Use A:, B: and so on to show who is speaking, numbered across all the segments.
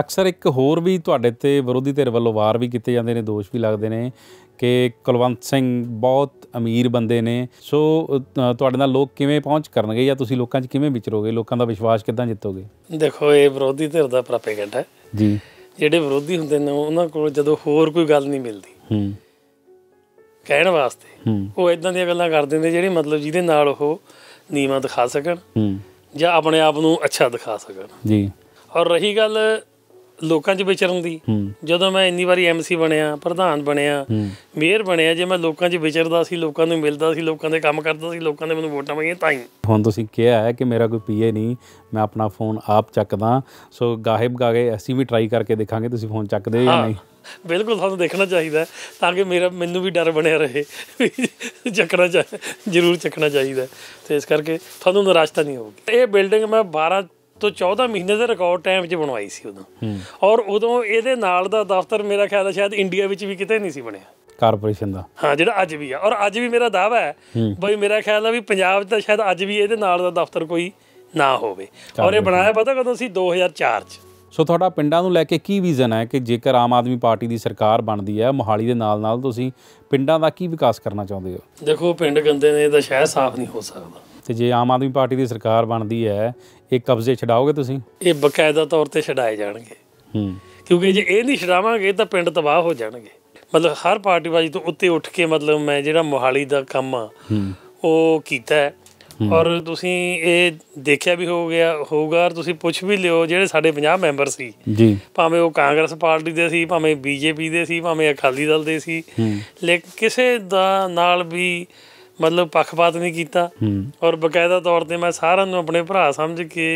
A: ਅਕਸਰ ਇੱਕ ਹੋਰ ਵੀ ਤੁਹਾਡੇ ਤੇ ਵਿਰੋਧੀ ਧਿਰ ਵੱਲੋਂ ਵਾਰ ਵੀ ਕੀਤੇ ਜਾਂਦੇ ਨੇ ਦੋਸ਼ ਵੀ ਲੱਗਦੇ ਨੇ ਕਿ ਕੁਲਵੰਤ ਸਿੰਘ ਬਹੁਤ ਅਮੀਰ ਬੰਦੇ ਨੇ ਸੋ ਤੁਹਾਡੇ ਨਾਲ ਲੋਕ ਕਿਵੇਂ ਪਹੁੰਚ ਕਰਨਗੇ ਜਾਂ ਤੁਸੀਂ ਲੋਕਾਂ 'ਚ ਕਿਵੇਂ ਵਿਚਰੋਗੇ ਲੋਕਾਂ ਦਾ ਵਿਸ਼ਵਾਸ ਕਿੱਦਾਂ ਜਿੱਤੋਗੇ
B: ਦੇਖੋ ਇਹ ਵਿਰੋਧੀ ਧਿਰ ਦਾ ਪ੍ਰੋਪਾਗੈਂਡਾ ਹੈ ਜੀ ਜਿਹੜੇ ਵਿਰੋਧੀ ਹੁੰਦੇ ਨੇ ਉਹਨਾਂ ਕੋਲ ਜਦੋਂ ਹੋਰ ਕੋਈ ਗੱਲ ਨਹੀਂ ਮਿਲਦੀ ਹੂੰ ਕਹਿਣ ਵਾਸਤੇ ਉਹ ਇਦਾਂ ਦੀਆਂ ਗੱਲਾਂ ਕਰ ਦਿੰਦੇ ਜਿਹੜੀ ਮਤਲਬ ਜਿਹਦੇ ਨਾਲ ਉਹ ਨੀਵਾ ਦਿਖਾ ਸਕਣ ਹੂੰ ਜਾਂ ਆਪਣੇ ਆਪ ਨੂੰ ਅੱਛਾ ਦਿਖਾ ਸਕਣ ਜੀ ਔਰ ਰਹੀ ਗੱਲ ਲੋਕਾਂ 'ਚ ਵਿਚਰਨ ਦੀ ਜਦੋਂ ਮੈਂ ਇੰਨੀ ਵਾਰੀ ਐਮਸੀ ਬਣਿਆ ਪ੍ਰਧਾਨ ਬਣਿਆ ਮੇਅਰ ਬਣਿਆ ਜੇ ਮੈਂ ਲੋਕਾਂ 'ਚ ਵਿਚਰਦਾ ਸੀ ਲੋਕਾਂ ਨੂੰ ਮਿਲਦਾ ਸੀ ਲੋਕਾਂ ਦੇ ਕੰਮ ਕਰਦਾ ਸੀ ਲੋਕਾਂ ਨੇ ਮੈਨੂੰ ਵੋਟਾਂ ਪਾਈਆਂ ਤਾਂ ਹੀ
A: ਹੁਣ ਤੁਸੀਂ ਕਿਹਾ ਹੈ ਕਿ ਮੇਰਾ ਕੋਈ ਪੀਏ ਨਹੀਂ ਮੈਂ ਆਪਣਾ ਫੋਨ ਆਪ ਚੱਕਦਾ ਸੋ ਗਾਹਿਬ ਗਾਗੇ ਅਸੀਂ ਵੀ ਟਰਾਈ ਕਰਕੇ ਦੇਖਾਂਗੇ ਤੁਸੀਂ ਫੋਨ ਚੱਕਦੇ ਜਾਂ ਨਹੀਂ
B: ਬਿਲਕੁਲ ਤੁਹਾਨੂੰ ਦੇਖਣਾ ਚਾਹੀਦਾ ਤਾਂ ਕਿ ਮੇਰਾ ਮੈਨੂੰ ਵੀ ਡਰ ਬਣਿਆ ਰਹੇ ਚੱਕਣਾ ਚਾਹੀਦਾ ਜ਼ਰੂਰ ਚੱਕਣਾ ਚਾਹੀਦਾ ਤੇ ਇਸ ਕਰਕੇ ਤੁਹਾਨੂੰ ਨਿਰਾਸ਼ਤਾ ਨਹੀਂ ਹੋਊਗੀ ਇਹ ਬਿਲਡਿੰਗ ਮੈਂ 12 ਤੋਂ 14 ਮਹੀਨੇ ਦੇ ਰਿਕਾਰਡ ਟਾਈਮ 'ਚ ਬਣਵਾਈ ਸੀ ਉਦੋਂ ਔਰ ਉਦੋਂ ਇਹਦੇ ਨਾਲ ਦਾ ਦਫ਼ਤਰ ਮੇਰਾ ਖਿਆਲ ਹੈ ਸ਼ਾਇਦ ਇੰਡੀਆ ਵਿੱਚ ਵੀ ਕਿਤੇ ਨਹੀਂ ਸੀ ਬਣਿਆ
A: ਕਾਰਪੋਰੇਸ਼ਨ ਦਾ
B: ਹਾਂ ਜਿਹੜਾ ਅੱਜ ਵੀ ਆ ਔਰ ਅੱਜ ਵੀ ਮੇਰਾ ਦਾਵਾ ਹੈ ਬਈ ਮੇਰਾ ਖਿਆਲ ਹੈ ਵੀ ਪੰਜਾਬ 'ਚ ਤਾਂ ਸ਼ਾਇਦ ਅੱਜ ਵੀ ਇਹਦੇ ਨਾਲ ਦਾ ਦਫ਼ਤਰ ਕੋਈ ਨਾ ਹੋਵੇ ਔਰ ਇਹ ਬਣਾਇਆ ਪਤਾ ਕਦੋਂ ਸੀ 2004 'ਚ
A: ਸੋ ਤੁਹਾਡਾ ਪਿੰਡਾਂ ਨੂੰ ਲੈ ਕੇ ਕੀ ਵਿਜ਼ਨ ਹੈ ਕਿ ਜੇਕਰ ਆਮ ਆਦਮੀ ਪਾਰਟੀ ਦੀ ਸਰਕਾਰ ਬਣਦੀ ਹੈ ਮੋਹਾਲੀ ਦੇ ਨਾਲ ਨਾਲ ਤੁਸੀਂ ਪਿੰਡਾਂ ਦਾ ਕੀ ਵਿਕਾਸ ਕਰਨਾ ਚਾਹੁੰਦੇ ਹੋ
B: ਦੇਖੋ ਪਿੰਡ ਗੰਦੇ ਨੇ ਤਾਂ ਸ਼ਹਿਰ ਸਾਫ਼ ਨਹੀਂ ਹੋ ਸਕਦਾ
A: ਤੇ ਜੇ ਆਮ ਆਦਮੀ ਪਾਰਟੀ ਦੀ ਸਰਕਾਰ ਬਣਦੀ ਹੈ ਇਹ ਕਬਜ਼ੇ ਛਡਾਓਗੇ ਤੁਸੀਂ
B: ਇਹ ਬਕਾਇਦਾ ਤੌਰ ਤੇ ਛਡਾਏ ਜਾਣਗੇ ਹੂੰ ਕਿਉਂਕਿ ਜੇ ਇਹ ਨਹੀਂ ਛਡਾਵਾਂਗੇ ਤਾਂ ਪਿੰਡ ਤਬਾਹ ਹੋ ਜਾਣਗੇ ਮਤਲਬ ਹਰ ਪਾਰਟੀ ਵਾਜੀ ਤੋਂ ਉੱਤੇ ਉੱਠ ਕੇ ਮਤਲਬ ਮੈਂ ਜਿਹੜਾ ਮੋਹਾਲੀ ਦਾ ਕੰਮ ਆ ਉਹ ਕੀਤਾ ਹੈ ਔਰ ਤੁਸੀਂ ਇਹ ਦੇਖਿਆ ਵੀ ਹੋ ਗਿਆ ਹੋਊਗਾ ਤੁਸੀਂ ਪੁੱਛ ਵੀ ਲਿਓ ਜਿਹੜੇ ਸਾਡੇ 50 ਮੈਂਬਰ ਸੀ ਜੀ ਭਾਵੇਂ ਉਹ ਕਾਂਗਰਸ ਪਾਰਟੀ ਦੇ ਸੀ ਭਾਵੇਂ ਬੀਜੇਪੀ ਦੇ ਸੀ ਭਾਵੇਂ ਅਕਾਲੀ ਦਲ ਦੇ ਸੀ ਲੇਕਿਨ ਕਿਸੇ ਦਾ ਨਾਲ ਵੀ ਮਤਲਬ ਪੱਖਪਾਤ ਨਹੀਂ ਕੀਤਾ ਔਰ ਬਕਾਇਦਾ ਤੌਰ ਤੇ ਮੈਂ ਸਾਰਿਆਂ ਨੂੰ ਆਪਣੇ ਭਰਾ ਸਮਝ ਕੇ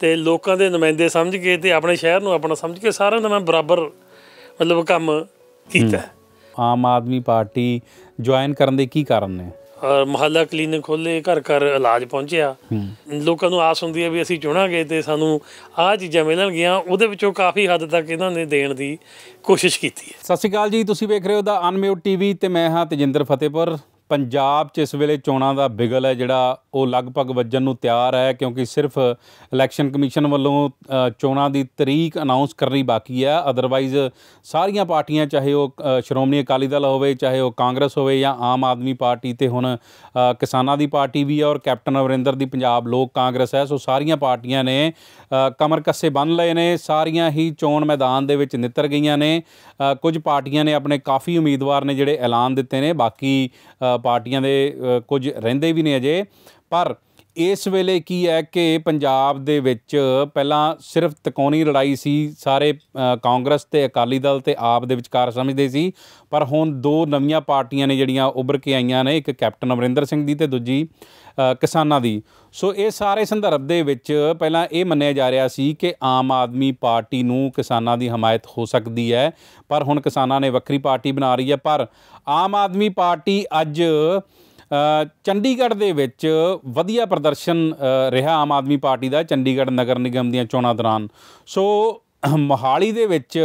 B: ਤੇ ਲੋਕਾਂ ਦੇ ਨੁਮਾਇੰਦੇ ਸਮਝ ਕੇ ਤੇ ਆਪਣੇ ਸ਼ਹਿਰ ਨੂੰ ਆਪਣਾ ਸਮਝ ਕੇ ਸਾਰਿਆਂ ਦਾ ਮੈਂ ਬਰਾਬਰ ਮਤਲਬ ਕੰਮ
A: ਕੀਤਾ ਆਮ ਆਦਮੀ ਪਾਰਟੀ ਜੁਆਇਨ ਕਰਨ ਦੇ ਕੀ ਕਾਰਨ ਨੇ
B: ਮਹੱਲਾ ਕਲੀਨਿਕ ਖੋਲੇ ਘਰ ਘਰ ਇਲਾਜ ਪਹੁੰਚਿਆ ਲੋਕਾਂ ਨੂੰ ਆਸ ਹੁੰਦੀ ਹੈ ਵੀ ਅਸੀਂ ਚੁਣਾਂਗੇ ਤੇ ਸਾਨੂੰ ਆਹ ਚੀਜ਼ਾਂ ਮਿਲਣਗੀਆਂ ਉਹਦੇ ਵਿੱਚੋਂ ਕਾਫੀ
A: ਹੱਦ ਤੱਕ ਇਹਨਾਂ ਨੇ ਦੇਣ ਦੀ ਕੋਸ਼ਿਸ਼ ਕੀਤੀ ਹੈ ਸਤਿ ਸ਼੍ਰੀ ਅਕਾਲ ਜੀ ਤੁਸੀਂ ਵੇਖ ਰਹੇ ਹੋ ਦਾ ਅਨਮਿਊਟ ਟੀਵੀ ਤੇ ਮੈਂ ਹਾਂ ਤੇਜਿੰਦਰ ਫਤਿਹਪੁਰ ਪੰਜਾਬ 'ਚ ਇਸ ਵੇਲੇ ਚੋਣਾਂ ਦਾ ਬਿਗਲ ਹੈ ਜਿਹੜਾ ਉਹ ਲਗਭਗ ਵੱਜਣ ਨੂੰ ਤਿਆਰ ਹੈ ਕਿਉਂਕਿ ਸਿਰਫ ਇਲੈਕਸ਼ਨ ਕਮਿਸ਼ਨ ਵੱਲੋਂ ਚੋਣਾਂ ਦੀ ਤਰੀਕ ਅਨਾਉਂਸ ਕਰਨੀ ਬਾਕੀ ਹੈ ਅਦਰਵਾਈਜ਼ ਸਾਰੀਆਂ ਪਾਰਟੀਆਂ ਚਾਹੇ ਉਹ ਸ਼੍ਰੋਮਣੀ ਅਕਾਲੀ ਦਲ ਹੋਵੇ ਚਾਹੇ ਉਹ ਕਾਂਗਰਸ ਹੋਵੇ ਜਾਂ ਆਮ ਆਦਮੀ ਪਾਰਟੀ ਤੇ ਹੁਣ ਕਿਸਾਨਾਂ ਦੀ ਪਾਰਟੀ ਵੀ ਹੈ ਔਰ ਕੈਪਟਨ ਅਵਰਿੰਦਰ ਦੀ ਪੰਜਾਬ ਲੋਕ ਕਾਂਗਰਸ ਹੈ ਸੋ ਸਾਰੀਆਂ ਪਾਰਟੀਆਂ ਨੇ ਕਮਰ ਕੱਸੇ ਬੰਨ ਲਏ ਨੇ ਸਾਰੀਆਂ ਹੀ ਚੋਣ ਮੈਦਾਨ ਦੇ ਵਿੱਚ ਨਿਤਰ ਗਈਆਂ ਨੇ ਕੁਝ ਪਾਰਟੀਆਂ ਨੇ ਆਪਣੇ ਕਾਫੀ ਉਮੀਦਵਾਰ ਨੇ ਜਿਹੜੇ ਐਲਾਨ ਦਿੱਤੇ ਨੇ ਬਾਕੀ ਪਾਰਟੀਆਂ ਦੇ ਕੁਝ ਰਹਿੰਦੇ ਵੀ ਨੇ ਅਜੇ ਪਰ ਇਸ ਵੇਲੇ ਕੀ ਹੈ ਕਿ ਪੰਜਾਬ ਦੇ ਵਿੱਚ ਪਹਿਲਾਂ ਸਿਰਫ ਤਕੌਣੀ ਲੜਾਈ ਸੀ ਸਾਰੇ ਕਾਂਗਰਸ ਤੇ ਅਕਾਲੀ ਦਲ ਤੇ ਆਪ ਦੇ ਵਿਚਕਾਰ ਸਮਝਦੇ ਸੀ ਪਰ ਹੁਣ ਦੋ ਨਵੀਆਂ ਪਾਰਟੀਆਂ ਨੇ ਜਿਹੜੀਆਂ ਉੱਭਰ ਕੇ ਆਈਆਂ ਨੇ ਇੱਕ ਕੈਪਟਨ ਅਮਰਿੰਦਰ ਸਿੰਘ ਦੀ ਤੇ ਦੂਜੀ ਕਿਸਾਨਾਂ ਦੀ ਸੋ ਇਹ ਸਾਰੇ ਸੰਦਰਭ ਦੇ ਵਿੱਚ ਪਹਿਲਾਂ ਇਹ ਮੰਨਿਆ ਜਾ ਰਿਹਾ ਸੀ ਕਿ ਆਮ ਆਦਮੀ ਪਾਰਟੀ ਨੂੰ ਕਿਸਾਨਾਂ ਦੀ ਹਮਾਇਤ ਹੋ ਸਕਦੀ ਹੈ ਪਰ ਹੁਣ ਕਿਸਾਨਾਂ ਨੇ ਵੱਖਰੀ ਪਾਰਟੀ ਬਣਾ ਰਹੀ ਹੈ ਪਰ ਆਮ ਆਦਮੀ ਪਾਰਟੀ ਅੱਜ ਚੰਡੀਗੜ੍ਹ ਦੇ ਵਿੱਚ ਵਧੀਆ ਪ੍ਰਦਰਸ਼ਨ ਰਿਹਾ ਆਮ ਆਦਮੀ ਪਾਰਟੀ ਦਾ ਚੰਡੀਗੜ੍ਹ ਨਗਰ ਨਿਗਮ ਦੀਆਂ ਚੋਣਾਂ ਦੌਰਾਨ ਸੋ ਮੋਹਾਲੀ ਦੇ ਵਿੱਚ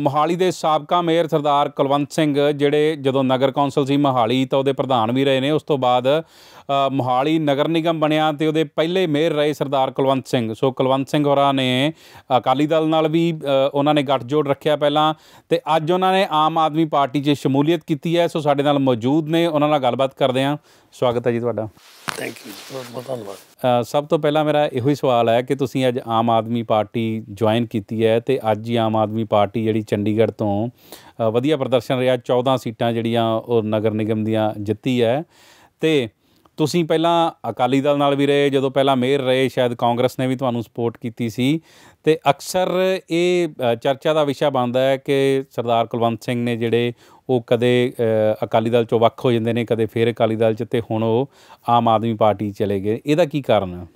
A: ਮੋਹਾਲੀ ਦੇ ਸਾਬਕਾ ਮੇਅਰ ਸਰਦਾਰ ਕੁਲਵੰਤ ਸਿੰਘ ਜਿਹੜੇ ਜਦੋਂ ਨਗਰ ਕੌਂਸਲ ਸੀ ਮੋਹਾਲੀ ਤਾਂ ਉਹਦੇ ਪ੍ਰਧਾਨ ਵੀ ਰਹੇ ਨੇ ਉਸ ਤੋਂ ਬਾਅਦ ਮੋਹਾਲੀ ਨਗਰ ਨਿਗਮ ਬਣਿਆ ਤੇ ਉਹਦੇ ਪਹਿਲੇ ਮੇਅਰ ਰਹੇ ਸਰਦਾਰ ਕੁਲਵੰਤ ਸਿੰਘ ਸੋ ਕੁਲਵੰਤ ਸਿੰਘ ਹੋਰਾਂ ਨੇ ਅਕਾਲੀ ਦਲ ਨਾਲ ਵੀ ਉਹਨਾਂ ਨੇ ਗੱਠਜੋੜ ਰੱਖਿਆ ਪਹਿਲਾਂ ਤੇ ਅੱਜ ਉਹਨਾਂ ਨੇ ਆਮ ਆਦਮੀ ਪਾਰਟੀ 'ਚ ਸ਼ਮੂਲੀਅਤ ਕੀਤੀ ਹੈ ਸੋ ਸਾਡੇ ਨਾਲ ਮੌਜੂਦ ਨੇ ਉਹਨਾਂ ਨਾਲ ਗੱਲਬਾਤ ਕਰਦੇ ਆਂ ਸਵਾਗਤ ਹੈ ਜੀ ਤੁਹਾਡਾ
B: ਥੈਂਕ ਯੂ ਬਹੁਤ
A: ਧੰਨਵਾਦ ਸਭ ਤੋਂ ਪਹਿਲਾਂ ਮੇਰਾ ਇਹੋ ਹੀ ਸਵਾਲ ਹੈ ਕਿ ਤੁਸੀਂ ਅੱਜ ਆਮ ਆਦਮੀ ਪਾਰਟੀ ਜੁਆਇਨ ਕੀਤੀ ਹੈ ਤੇ ਅੱਜ ਹੀ ਆਮ ਆਦਮੀ ਪਾਰਟੀ ਜਿਹੜੀ ਚੰਡੀਗੜ੍ਹ ਤੋਂ ਵਧੀਆ ਪ੍ਰਦਰਸ਼ਨ ਰਿਹਾ 14 ਸੀਟਾਂ ਜਿਹੜੀਆਂ ਉਹ ਨਗਰ ਨਿਗਮ ਦੀਆਂ ਜਿੱਤੀ ਹੈ ਤੇ ਤੁਸੀਂ ਪਹਿਲਾਂ ਅਕਾਲੀ ਦਲ ਨਾਲ ਵੀ ਰਹੇ ਜਦੋਂ ਪਹਿਲਾਂ ਮੇਅਰ ਰਹੇ ਸ਼ਾਇਦ ਕਾਂਗਰਸ ਨੇ ਵੀ ਤੁਹਾਨੂੰ ਸਪੋਰਟ ਕੀਤੀ ਸੀ ਤੇ ਅਕਸਰ ਇਹ ਚਰਚਾ ਦਾ ਵਿਸ਼ਾ ਬਣਦਾ ਹੈ ਕਿ ਸਰਦਾਰ ਕੁਲਵੰਤ ਸਿੰਘ ਨੇ ਜਿਹੜੇ ਉਹ ਕਦੇ ਅਕਾਲੀ ਦਲ ਚੋਂ ਵੱਖ ਹੋ ਜਾਂਦੇ ਨੇ ਕਦੇ ਫੇਰ ਅਕਾਲੀ ਦਲ ਚ ਤੇ ਹੁਣ ਉਹ ਆਮ ਆਦਮੀ ਪਾਰਟੀ ਚਲੇ ਗਏ ਇਹਦਾ ਕੀ ਕਾਰਨ ਹੈ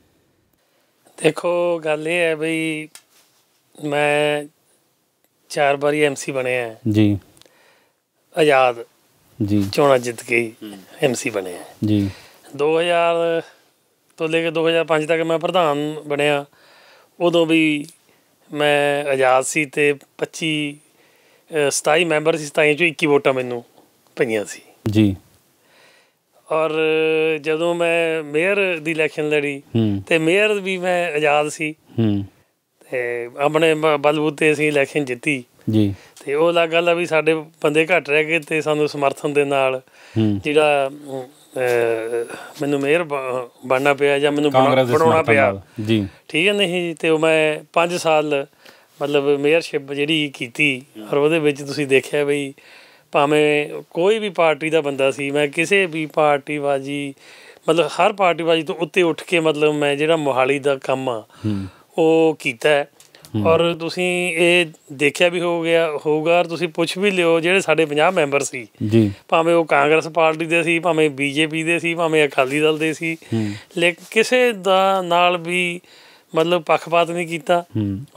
B: ਦੇਖੋ ਗੱਲ ਇਹ ਹੈ ਬਈ ਮੈਂ ਚਾਰ ਵਾਰੀ ਐਮਸੀ ਬਣਿਆ ਜੀ ਆਜ਼ਾਦ ਜੀ ਚੋਣਾਂ ਜਿੱਤ ਕੇ ਐਮਸੀ ਬਣਿਆ ਜੀ 2000 ਤੋਂ ਲੈ ਕੇ 2005 ਤੱਕ ਮੈਂ ਪ੍ਰਧਾਨ ਬਣਿਆ ਉਦੋਂ ਵੀ ਮੈਂ ਆਜ਼ਾਦ ਸੀ ਤੇ 25 27 ਮੈਂਬਰ ਸੀ 27 ਚੋਂ 21 ਵੋਟਾਂ ਮੈਨੂੰ ਪਈਆਂ ਸੀ ਜੀ ਔਰ ਜਦੋਂ ਮੈਂ ਮੇਅਰ ਦੀ ਇਲੈਕਸ਼ਨ ਲੜੀ ਤੇ ਮੇਅਰ ਵੀ ਮੈਂ ਆਜ਼ਾਦ ਸੀ ਹੂੰ ਤੇ ਆਪਣੇ ਬਲਬੂਤੇ ਅਸੀਂ ਇਲੈਕਸ਼ਨ ਜਿੱਤੀ ਜੀ ਤੇ ਉਹ ਲੱਗਾ ਗੱਲ ਆ ਵੀ ਸਾਡੇ ਬੰਦੇ ਘਟ ਰਹਿ ਗਏ ਤੇ ਸਾਨੂੰ ਸਮਰਥਨ ਦੇ ਨਾਲ ਜਿਹੜਾ ਮੈਨੂੰ ਮੇਅਰ ਬਣਨਾ ਪਿਆ ਜਾਂ ਮੈਨੂੰ ਬਣਾਉਣਾ ਪਿਆ ਜੀ ਠੀਕ ਹੈ ਨਹੀਂ ਤੇ ਉਹ ਮੈਂ 5 ਸਾਲ ਮਤਲਬ ਮੇਅਰਸ਼ਿਪ ਜਿਹੜੀ ਕੀਤੀ ਔਰ ਉਹਦੇ ਵਿੱਚ ਤੁਸੀਂ ਦੇਖਿਆ ਬਈ ਭਾਵੇਂ ਕੋਈ ਵੀ ਪਾਰਟੀ ਦਾ ਬੰਦਾ ਸੀ ਮੈਂ ਕਿਸੇ ਵੀ ਪਾਰਟੀ ਬਾਜੀ ਮਤਲਬ ਹਰ ਪਾਰਟੀ ਬਾਜੀ ਤੋਂ ਉੱਤੇ ਉੱਠ ਕੇ ਮਤਲਬ ਮੈਂ ਜਿਹੜਾ ਮੋਹਾਲੀ ਦਾ ਕੰਮ ਆ ਉਹ ਕੀਤਾ ਹੈ ਔਰ ਤੁਸੀਂ ਇਹ ਦੇਖਿਆ ਵੀ ਹੋ ਗਿਆ ਹੋਊਗਾ ਤੁਸੀਂ ਪੁੱਛ ਵੀ ਲਿਓ ਜਿਹੜੇ ਸਾਡੇ 50 ਮੈਂਬਰ ਸੀ ਜੀ ਭਾਵੇਂ ਉਹ ਕਾਂਗਰਸ ਪਾਰਟੀ ਦੇ ਸੀ ਭਾਵੇਂ ਬੀਜੇਪੀ ਦੇ ਸੀ ਭਾਵੇਂ ਅਕਾਲੀ ਦਲ ਦੇ ਸੀ ਲੇਕਿਨ ਕਿਸੇ ਦਾ ਨਾਲ ਵੀ ਮਤਲਬ ਪੱਖਪਾਤ ਨਹੀਂ ਕੀਤਾ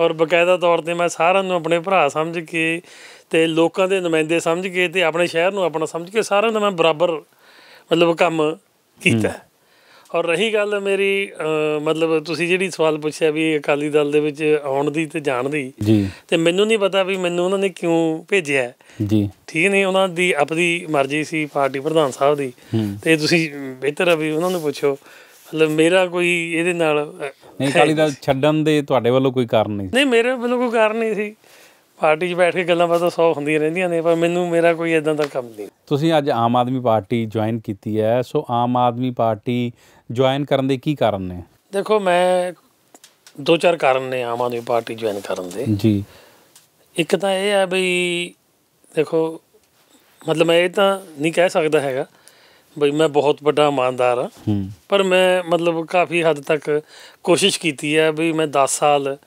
B: ਔਰ ਬਕਾਇਦਾ ਤੌਰ ਤੇ ਮੈਂ ਸਾਰਿਆਂ ਨੂੰ ਆਪਣੇ ਭਰਾ ਸਮਝ ਕੇ ਤੇ ਲੋਕਾਂ ਦੇ ਨੁਮਾਇੰਦੇ ਸਮਝ ਕੇ ਤੇ ਆਪਣੇ ਸ਼ਹਿਰ ਨੂੰ ਆਪਣਾ ਸਮਝ ਕੇ ਸਾਰਿਆਂ ਦਾ ਮੈਂ ਬਰਾਬਰ ਮਤਲਬ ਕੰਮ ਕੀਤਾ ਔਰ ਰਹੀ ਗੱਲ ਮੇਰੀ ਮਤਲਬ ਤੁਸੀਂ ਜਿਹੜੀ ਸਵਾਲ ਪੁੱਛਿਆ ਵੀ ਅਕਾਲੀ ਦਲ ਦੇ ਵਿੱਚ ਆਉਣ ਦੀ ਤੇ ਜਾਣ ਦੀ ਜੀ ਤੇ ਮੈਨੂੰ ਨਹੀਂ ਪਤਾ ਵੀ ਮੈਨੂੰ ਉਹਨਾਂ ਨੇ ਕਿਉਂ ਭੇਜਿਆ ਜੀ ਠੀਕ ਨਹੀਂ ਉਹਨਾਂ ਦੀ ਆਪਣੀ ਮਰਜ਼ੀ ਸੀ ਪਾਰਟੀ ਪ੍ਰਧਾਨ ਸਾਹਿਬ ਦੀ ਤੇ ਤੁਸੀਂ ਬਿਹਤਰ ਆ ਵੀ ਉਹਨਾਂ ਨੂੰ ਪੁੱਛੋ ਮਤਲਬ ਮੇਰਾ ਕੋਈ ਇਹਦੇ ਨਾਲ ਨਹੀਂ ਅਕਾਲੀ ਦਲ
A: ਛੱਡਣ ਦੇ ਤੁਹਾਡੇ ਵੱਲੋਂ ਕੋਈ ਕਾਰਨ ਨਹੀਂ
B: ਨਹੀਂ ਮੇਰੇ ਵੱਲੋਂ ਕੋਈ ਕਾਰਨ ਨਹੀਂ ਸੀ ਪਾਰਟੀ 'ਚ ਬੈਠ ਕੇ ਗੱਲਾਂ ਬਾਤਾਂ ਸੌ ਹੁੰਦੀਆਂ ਰਹਿੰਦੀਆਂ ਨੇ ਪਰ ਮੈਨੂੰ ਮੇਰਾ ਕੋਈ ਇਦਾਂ ਦਾ ਕੰਮ ਨਹੀਂ
A: ਤੁਸੀਂ ਅੱਜ ਆਮ ਆਦਮੀ ਪਾਰਟੀ ਜੁਆਇਨ ਕੀਤੀ ਹੈ ਸੋ ਆਮ ਆਦਮੀ ਪਾਰਟੀ ਜੁਆਇਨ ਕਰਨ ਦੇ ਕੀ ਕਾਰਨ ਨੇ
B: ਦੇਖੋ ਮੈਂ ਦੋ ਚਾਰ ਕਾਰਨ ਨੇ ਆਮ ਆਦਮੀ ਪਾਰਟੀ ਜੁਆਇਨ ਕਰਨ ਦੇ ਜੀ ਇੱਕ ਤਾਂ ਇਹ ਹੈ ਬਈ ਦੇਖੋ ਮਤਲਬ ਮੈਂ ਇਹ ਤਾਂ ਨਹੀਂ ਕਹਿ ਸਕਦਾ ਹੈਗਾ ਬਈ ਮੈਂ ਬਹੁਤ ਵੱਡਾ ਇਮਾਨਦਾਰ ਹਾਂ ਪਰ ਮੈਂ ਮਤਲਬ ਕਾਫੀ ਹੱਦ ਤੱਕ ਕੋਸ਼ਿਸ਼ ਕੀਤੀ ਹੈ ਬਈ ਮੈਂ 10 ਸਾਲ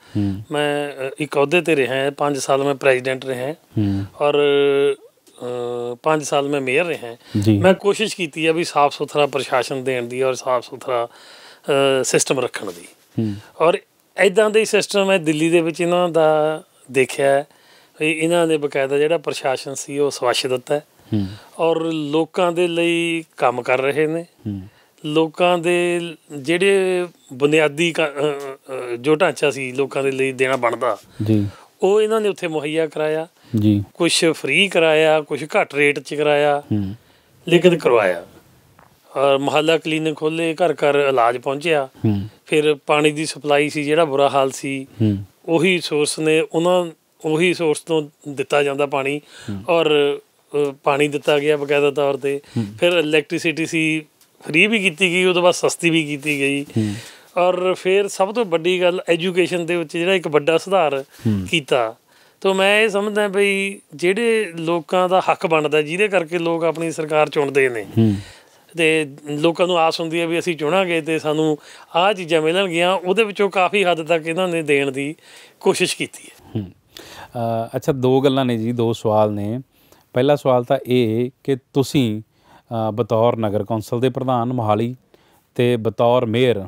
B: ਮੈਂ ਇੱਕ ਅਹੁਦੇ ਤੇ ਰਿਹਾ ਹਾਂ 5 ਸਾਲ ਮੈਂ ਪ੍ਰੈਜ਼ੀਡੈਂਟ ਰਿਹਾ ਹਾਂ ਔਰ 5 ਸਾਲ ਮੈਂ ਮੇਅਰ ਰਿਹਾ ਮੈਂ ਕੋਸ਼ਿਸ਼ ਕੀਤੀ ਹੈ ਵੀ ਸਾਫ਼ ਸੁਥਰਾ ਪ੍ਰਸ਼ਾਸਨ ਦੇਣ ਦੀ ਔਰ ਸਾਫ਼ ਸੁਥਰਾ ਸਿਸਟਮ ਰੱਖਣ ਦੀ ਔਰ ਐਦਾਂ ਦੇ ਸਿਸਟਮ ਮੈਂ ਦਿੱਲੀ ਦੇ ਵਿੱਚ ਇਹਨਾਂ ਦਾ ਦੇਖਿਆ ਵੀ ਇਹਨਾਂ ਨੇ ਬਕਾਇਦਾ ਜਿਹੜਾ ਪ੍ਰਸ਼ਾਸਨ ਸੀ ਉਹ ਸਵਾਸ਼ਿਤ ਹੈ ਔਰ ਲੋਕਾਂ ਦੇ ਲਈ ਕੰਮ ਕਰ ਰਹੇ ਨੇ ਲੋਕਾਂ ਦੇ ਜਿਹੜੇ ਬੁਨਿਆਦੀ ਜੋ ਢਾਂਚਾ ਸੀ ਲੋਕਾਂ ਦੇ ਲਈ ਦੇਣਾ ਬਣਦਾ ਜੀ ਉਹ ਇਹਨਾਂ ਨੇ ਉੱਥੇ ਮੁਹੱਈਆ ਕਰਾਇਆ ਜੀ ਕੁਝ ਫ੍ਰੀ ਕਰਾਇਆ ਕੁਝ ਘੱਟ ਰੇਟ 'ਚ ਕਰਾਇਆ ਲੇਕਿਨ ਕਰਵਾਇਆ ਔਰ ਮਹੱਲਾ ਕਲੀਨਿਕ ਖੋਲੇ ਘਰ ਘਰ ਇਲਾਜ ਪਹੁੰਚਿਆ ਫਿਰ ਪਾਣੀ ਦੀ ਸਪਲਾਈ ਸੀ ਜਿਹੜਾ ਬੁਰਾ ਹਾਲ ਸੀ ਉਹੀ ਸੋਰਸ ਨੇ ਉਹਨਾਂ ਉਹੀ ਸੋਰਸ ਤੋਂ ਦਿੱਤਾ ਜਾਂਦਾ ਪਾਣੀ ਔਰ ਪਾਣੀ ਦਿੱਤਾ ਗਿਆ ਬਕਾਇਦਾ ਤੌਰ ਤੇ ਫਿਰ ਇਲੈਕਟ੍ਰਿਸਿਟੀ ਸੀ ਫ੍ਰੀ ਵੀ ਕੀਤੀ ਗਈ ਉਹਦੇ ਬਾਅਦ ਸਸਤੀ ਵੀ ਕੀਤੀ ਗਈ ਔਰ ਫਿਰ ਸਭ ਤੋਂ ਵੱਡੀ ਗੱਲ ਐਜੂਕੇਸ਼ਨ ਦੇ ਵਿੱਚ ਜਿਹੜਾ ਇੱਕ ਵੱਡਾ ਸੁਧਾਰ ਕੀਤਾ ਤੋਂ ਮੈਂ ਇਹ ਸਮਝਦਾ ਬਈ ਜਿਹੜੇ ਲੋਕਾਂ ਦਾ ਹੱਕ ਬਣਦਾ ਜਿਹਦੇ ਕਰਕੇ ਲੋਕ ਆਪਣੀ ਸਰਕਾਰ ਚੁਣਦੇ ਨੇ ਤੇ ਲੋਕਾਂ ਨੂੰ ਆਸ ਹੁੰਦੀ ਹੈ ਵੀ ਅਸੀਂ ਚੁਣਾਂਗੇ ਤੇ ਸਾਨੂੰ ਆਹ ਚੀਜ਼ਾਂ ਮਿਲਣਗੀਆਂ ਉਹਦੇ ਵਿੱਚੋਂ ਕਾਫੀ ਹੱਦ ਤੱਕ ਇਹਨਾਂ ਨੇ ਦੇਣ ਦੀ ਕੋਸ਼ਿਸ਼ ਕੀਤੀ ਹੈ
A: ਅੱਛਾ ਦੋ ਗੱਲਾਂ ਨੇ ਜੀ ਦੋ ਸਵਾਲ ਨੇ ਪਹਿਲਾ ਸਵਾਲ ਤਾਂ ਇਹ ਕਿ ਤੁਸੀਂ ਬਤੌਰ ਨਗਰ ਕੌਂਸਲ ਦੇ ਪ੍ਰਧਾਨ ਮੋਹਾਲੀ ਤੇ ਬਤੌਰ ਮੇਅਰ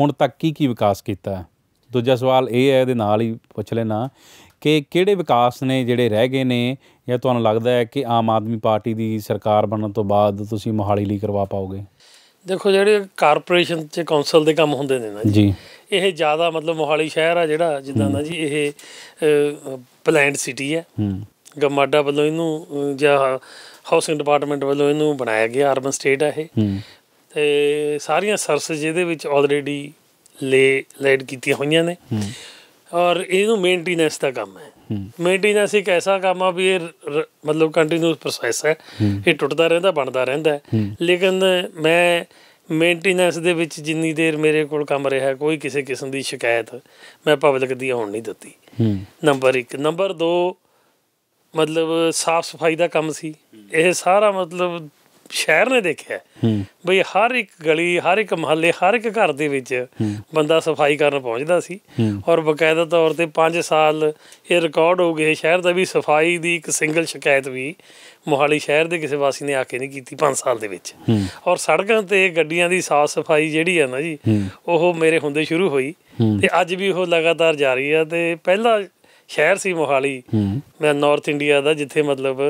A: ਹੁਣ ਤੱਕ ਕੀ ਕੀ ਵਿਕਾਸ ਕੀਤਾ ਦੂਜਾ ਸਵਾਲ ਇਹ ਹੈ ਇਹਦੇ ਨਾਲ ਹੀ ਪੁੱਛ ਲੈਣਾ ਕਿ ਕਿਹੜੇ ਵਿਕਾਸ ਨੇ ਜਿਹੜੇ ਰਹਿ ਗਏ ਨੇ ਜਾਂ ਤੁਹਾਨੂੰ ਲੱਗਦਾ ਹੈ ਕਿ ਆਮ ਆਦਮੀ ਪਾਰਟੀ ਦੀ ਸਰਕਾਰ ਬਣਨ ਤੋਂ ਬਾਅਦ ਤੁਸੀਂ ਮੋਹਾਲੀ ਲਈ ਕਰਵਾ ਪਾਓਗੇ
B: ਦੇਖੋ ਜਿਹੜੇ ਕਾਰਪੋਰੇਸ਼ਨ ਚ ਕਾਉਂਸਲ ਦੇ ਕੰਮ ਹੁੰਦੇ ਨੇ ਨਾ ਜੀ ਇਹ ਜ਼ਿਆਦਾ ਮਤਲਬ ਮੋਹਾਲੀ ਸ਼ਹਿਰ ਆ ਜਿਹੜਾ ਜਿੱਦਾਂ ਨਾ ਜੀ ਇਹ ਪਲੈਂਡ ਸਿਟੀ ਹੈ ਗਮਾਡਾ ਵੱਲੋਂ ਇਹਨੂੰ ਜਾਂ ਹਾਊਸਿੰਗ ਡਿਪਾਰਟਮੈਂਟ ਵੱਲੋਂ ਇਹਨੂੰ ਬਣਾਇਆ ਗਿਆ ਅਰਬਨ ਸਟੇਟ ਹੈ ਇਹ ਇਹ ਸਾਰੀਆਂ ਸਰਸ ਜਿਹਦੇ ਵਿੱਚ ਆਲਰੇਡੀ ਲੇ ਲੈਡ ਕੀਤੀਆਂ ਹੋਈਆਂ ਨੇ ਔਰ ਇਹਨੂੰ ਮੇਨਟੇਨੈਂਸ ਦਾ ਕੰਮ ਹੈ ਮੇਨਟੇਨੈਂਸ ਇੱਕ ਐਸਾ ਕੰਮ ਆ ਵੀ ਇਹ ਮਤਲਬ ਕੰਟੀਨਿਊਸ ਪ੍ਰੋਸੈਸ ਹੈ ਇਹ ਟੁੱਟਦਾ ਰਹਿੰਦਾ ਬਣਦਾ ਰਹਿੰਦਾ ਲੇਕਿਨ ਮੈਂ ਮੇਨਟੇਨੈਂਸ ਦੇ ਵਿੱਚ ਜਿੰਨੀ ਦੇਰ ਮੇਰੇ ਕੋਲ ਕੰਮ ਰਿਹਾ ਕੋਈ ਕਿਸੇ ਕਿਸਮ ਦੀ ਸ਼ਿਕਾਇਤ ਮੈਂ ਪਬਲਿਕ ਦੀ ਹੋਣ ਨਹੀਂ ਦਿੱਤੀ ਨੰਬਰ 1 ਨੰਬਰ 2 ਮਤਲਬ ਸਾਫ ਸਫਾਈ ਦਾ ਕੰਮ ਸੀ ਇਹ ਸਾਰਾ ਮਤਲਬ ਸ਼ਹਿਰ ਨੇ ਦੇਖਿਆ ਬਈ ਹਰ ਇੱਕ ਗਲੀ ਹਰ ਇੱਕ ਮਹੱਲੇ ਹਰ ਇੱਕ ਘਰ ਦੇ ਵਿੱਚ ਬੰਦਾ ਸਫਾਈ ਕਰਨ ਪਹੁੰਚਦਾ ਸੀ ਔਰ ਬਕਾਇਦਾ ਤੌਰ ਤੇ 5 ਸਾਲ ਇਹ ਰਿਕਾਰਡ ਹੋ ਗਏ ਸ਼ਹਿਰ ਦਾ ਵੀ ਸਫਾਈ ਦੀ ਇੱਕ ਸਿੰਗਲ ਸ਼ਿਕਾਇਤ ਵੀ ਮੋਹਾਲੀ ਸ਼ਹਿਰ ਦੇ ਕਿਸੇ ਵਾਸੀ ਨੇ ਆ ਕੇ ਨਹੀਂ ਕੀਤੀ 5 ਸਾਲ ਦੇ ਵਿੱਚ ਔਰ ਸੜਕਾਂ ਤੇ ਗੱਡੀਆਂ ਦੀ ਸਾਫ ਸਫਾਈ ਜਿਹੜੀ ਹੈ ਨਾ ਜੀ ਉਹ ਮੇਰੇ ਹੁੰਦੇ ਸ਼ੁਰੂ ਹੋਈ ਤੇ ਅੱਜ ਵੀ ਉਹ ਲਗਾਤਾਰ ਜਾਰੀ ਆ ਤੇ ਪਹਿਲਾ ਸ਼ਹਿਰ ਸੀ ਮੋਹਾਲੀ ਮੈਂ ਨਾਰਥ ਇੰਡੀਆ ਦਾ ਜਿੱਥੇ ਮਤਲਬ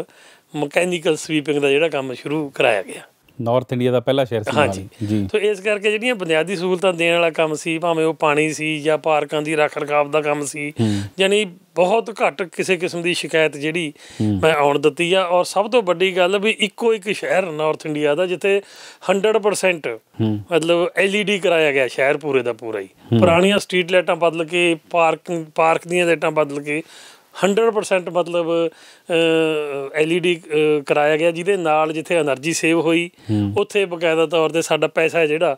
B: ਮਕੈਨੀਕਲ ਸਵੀਪਿੰਗ ਦਾ ਜਿਹੜਾ ਕੰਮ ਸ਼ੁਰੂ ਕਰਾਇਆ ਗਿਆ
A: ਨਾਰਥ ਇੰਡੀਆ ਦਾ ਪਹਿਲਾ ਸ਼ਹਿਰ ਸੀ ਹਾਂਜੀ ਜੀ
B: ਸੋ ਇਸ ਕਰਕੇ ਜਿਹੜੀਆਂ ਬੁਨਿਆਦੀ ਸਹੂਲਤਾਂ ਦੇਣ ਵਾਲਾ ਕੰਮ ਸੀ ਭਾਵੇਂ ਉਹ ਪਾਣੀ ਸੀ ਜਾਂ ਪਾਰਕਾਂ ਦੀ ਰੱਖ ਰਖਾਵ ਦਾ ਕੰਮ ਸੀ ਯਾਨੀ ਬਹੁਤ ਘੱਟ ਕਿਸੇ ਕਿਸਮ ਦੀ ਸ਼ਿਕਾਇਤ ਜਿਹੜੀ ਮੈਂ ਆਉਣ ਦਿੱਤੀ ਆ ਔਰ ਸਭ ਤੋਂ ਵੱਡੀ ਗੱਲ ਵੀ ਇੱਕੋ ਇੱਕ ਸ਼ਹਿਰ ਨਾਰਥ ਇੰਡੀਆ ਦਾ ਜਿੱਥੇ 100% ਮਤਲਬ ਐਲਈਡੀ e ਕਰਾਇਆ ਗਿਆ ਸ਼ਹਿਰ ਪੂਰੇ ਦਾ ਪੂਰਾ ਹੀ ਪੁਰਾਣੀਆਂ ਸਟਰੀਟ ਲਾਈਟਾਂ ਬਦਲ ਕੇ ਪਾਰਕ ਪਾਰਕ ਦੀਆਂ ਲਾਈਟਾਂ ਬਦਲ ਕੇ 100% ਮਤਲਬ ਐਲਈਡੀ ਕਰਾਇਆ ਗਿਆ ਜਿਹਦੇ ਨਾਲ ਜਿੱਥੇ એનર્ਜੀ ਸੇਵ ਹੋਈ ਉੱਥੇ ਬਕਾਇਦਾ ਤੌਰ ਤੇ ਸਾਡਾ ਪੈਸਾ ਜਿਹੜਾ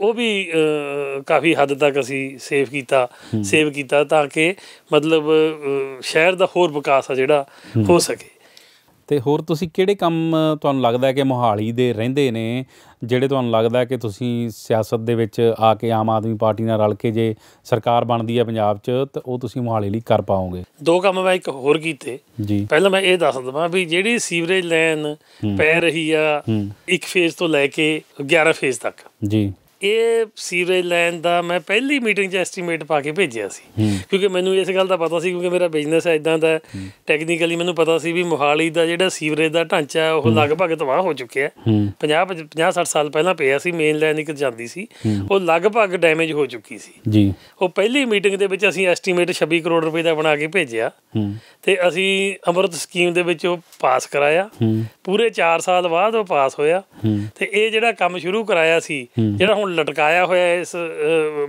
B: ਉਹ ਵੀ ਕਾਫੀ ਹੱਦ ਤੱਕ ਅਸੀਂ ਸੇਵ ਕੀਤਾ ਸੇਵ ਕੀਤਾ ਤਾਂ ਕਿ ਮਤਲਬ ਸ਼ਹਿਰ ਦਾ ਹੋਰ ਵਿਕਾਸ ਆ ਜਿਹੜਾ ਹੋ ਸਕੇ
A: ਤੇ ਹੋਰ ਤੁਸੀਂ ਕਿਹੜੇ ਕੰਮ ਤੁਹਾਨੂੰ ਲੱਗਦਾ ਕਿ ਮੋਹਾਲੀ ਦੇ ਰਹਿੰਦੇ ਨੇ ਜਿਹੜੇ ਤੁਹਾਨੂੰ ਲੱਗਦਾ ਕਿ ਤੁਸੀਂ ਸਿਆਸਤ ਦੇ ਵਿੱਚ ਆ ਕੇ ਆਮ ਆਦਮੀ ਪਾਰਟੀ ਨਾਲ ਰਲ ਕੇ ਜੇ ਸਰਕਾਰ ਬਣਦੀ ਹੈ ਪੰਜਾਬ 'ਚ ਤਾਂ ਉਹ ਤੁਸੀਂ ਮੋਹਾਲੀ ਲਈ ਕਰ ਪਾਓਗੇ ਦੋ
B: ਕੰਮ ਮੈਂ ਇੱਕ ਹੋਰ ਕੀਤੇ ਜੀ ਪਹਿਲਾਂ ਮੈਂ ਇਹ ਦੱਸ ਦਵਾਂ ਵੀ ਜਿਹੜੀ ਸੀਵਰੇਜ ਲਾਈਨ ਪੈ ਰਹੀ ਆ ਇੱਕ ਫੇਜ਼ ਤੋਂ ਲੈ ਕੇ 11 ਫੇਜ਼ ਤੱਕ ਜੀ ਇਹ ਸੀਵਰੇਜ ਲਾਈਨ ਦਾ ਮੈਂ ਪਹਿਲੀ ਮੀਟਿੰਗ 'ਚ ਐਸਟੀਮੇਟ ਪਾ ਕੇ ਭੇਜਿਆ ਸੀ ਕਿਉਂਕਿ ਮੈਨੂੰ ਇਸ ਗੱਲ ਦਾ ਪਤਾ ਸੀ ਕਿਉਂਕਿ ਮੇਰਾ ਬਿਜ਼ਨਸ ਹੈ ਇਦਾਂ ਦਾ ਟੈਕਨੀਕਲੀ ਮੈਨੂੰ ਪਤਾ ਸੀ ਵੀ ਮੋਹਾਲੀ ਦਾ ਜਿਹੜਾ ਸੀਵਰੇਜ ਦਾ ਢਾਂਚਾ ਉਹ ਲਗਭਗ ਤਬਾਹ ਹੋ ਚੁੱਕਿਆ 50 50 60 ਸਾਲ ਪਹਿਲਾਂ ਪਿਆ ਸੀ ਮੇਨ ਲਾਈਨ ਇੱਕ ਜਾਂਦੀ ਸੀ ਉਹ ਲਗਭਗ ਡੈਮੇਜ ਹੋ ਚੁੱਕੀ ਸੀ ਜੀ ਉਹ ਪਹਿਲੀ ਮੀਟਿੰਗ ਦੇ ਵਿੱਚ ਅਸੀਂ ਐਸਟੀਮੇਟ 26 ਕਰੋੜ ਰੁਪਏ ਦਾ ਬਣਾ ਕੇ ਭੇਜਿਆ ਤੇ ਅਸੀਂ ਅਮਰਤ ਸਕੀਮ ਦੇ ਵਿੱਚ ਉਹ ਪਾਸ ਕਰਾਇਆ ਪੂਰੇ 4 ਸਾਲ ਬਾਅਦ ਉਹ ਪਾਸ ਹੋਇਆ ਤੇ ਇਹ ਜਿਹੜਾ ਕੰਮ ਸ਼ੁਰੂ ਕਰਾਇਆ ਸੀ ਜਿਹੜਾ ਹੁਣ ਲਟਕਾਇਆ ਹੋਇਆ ਇਸ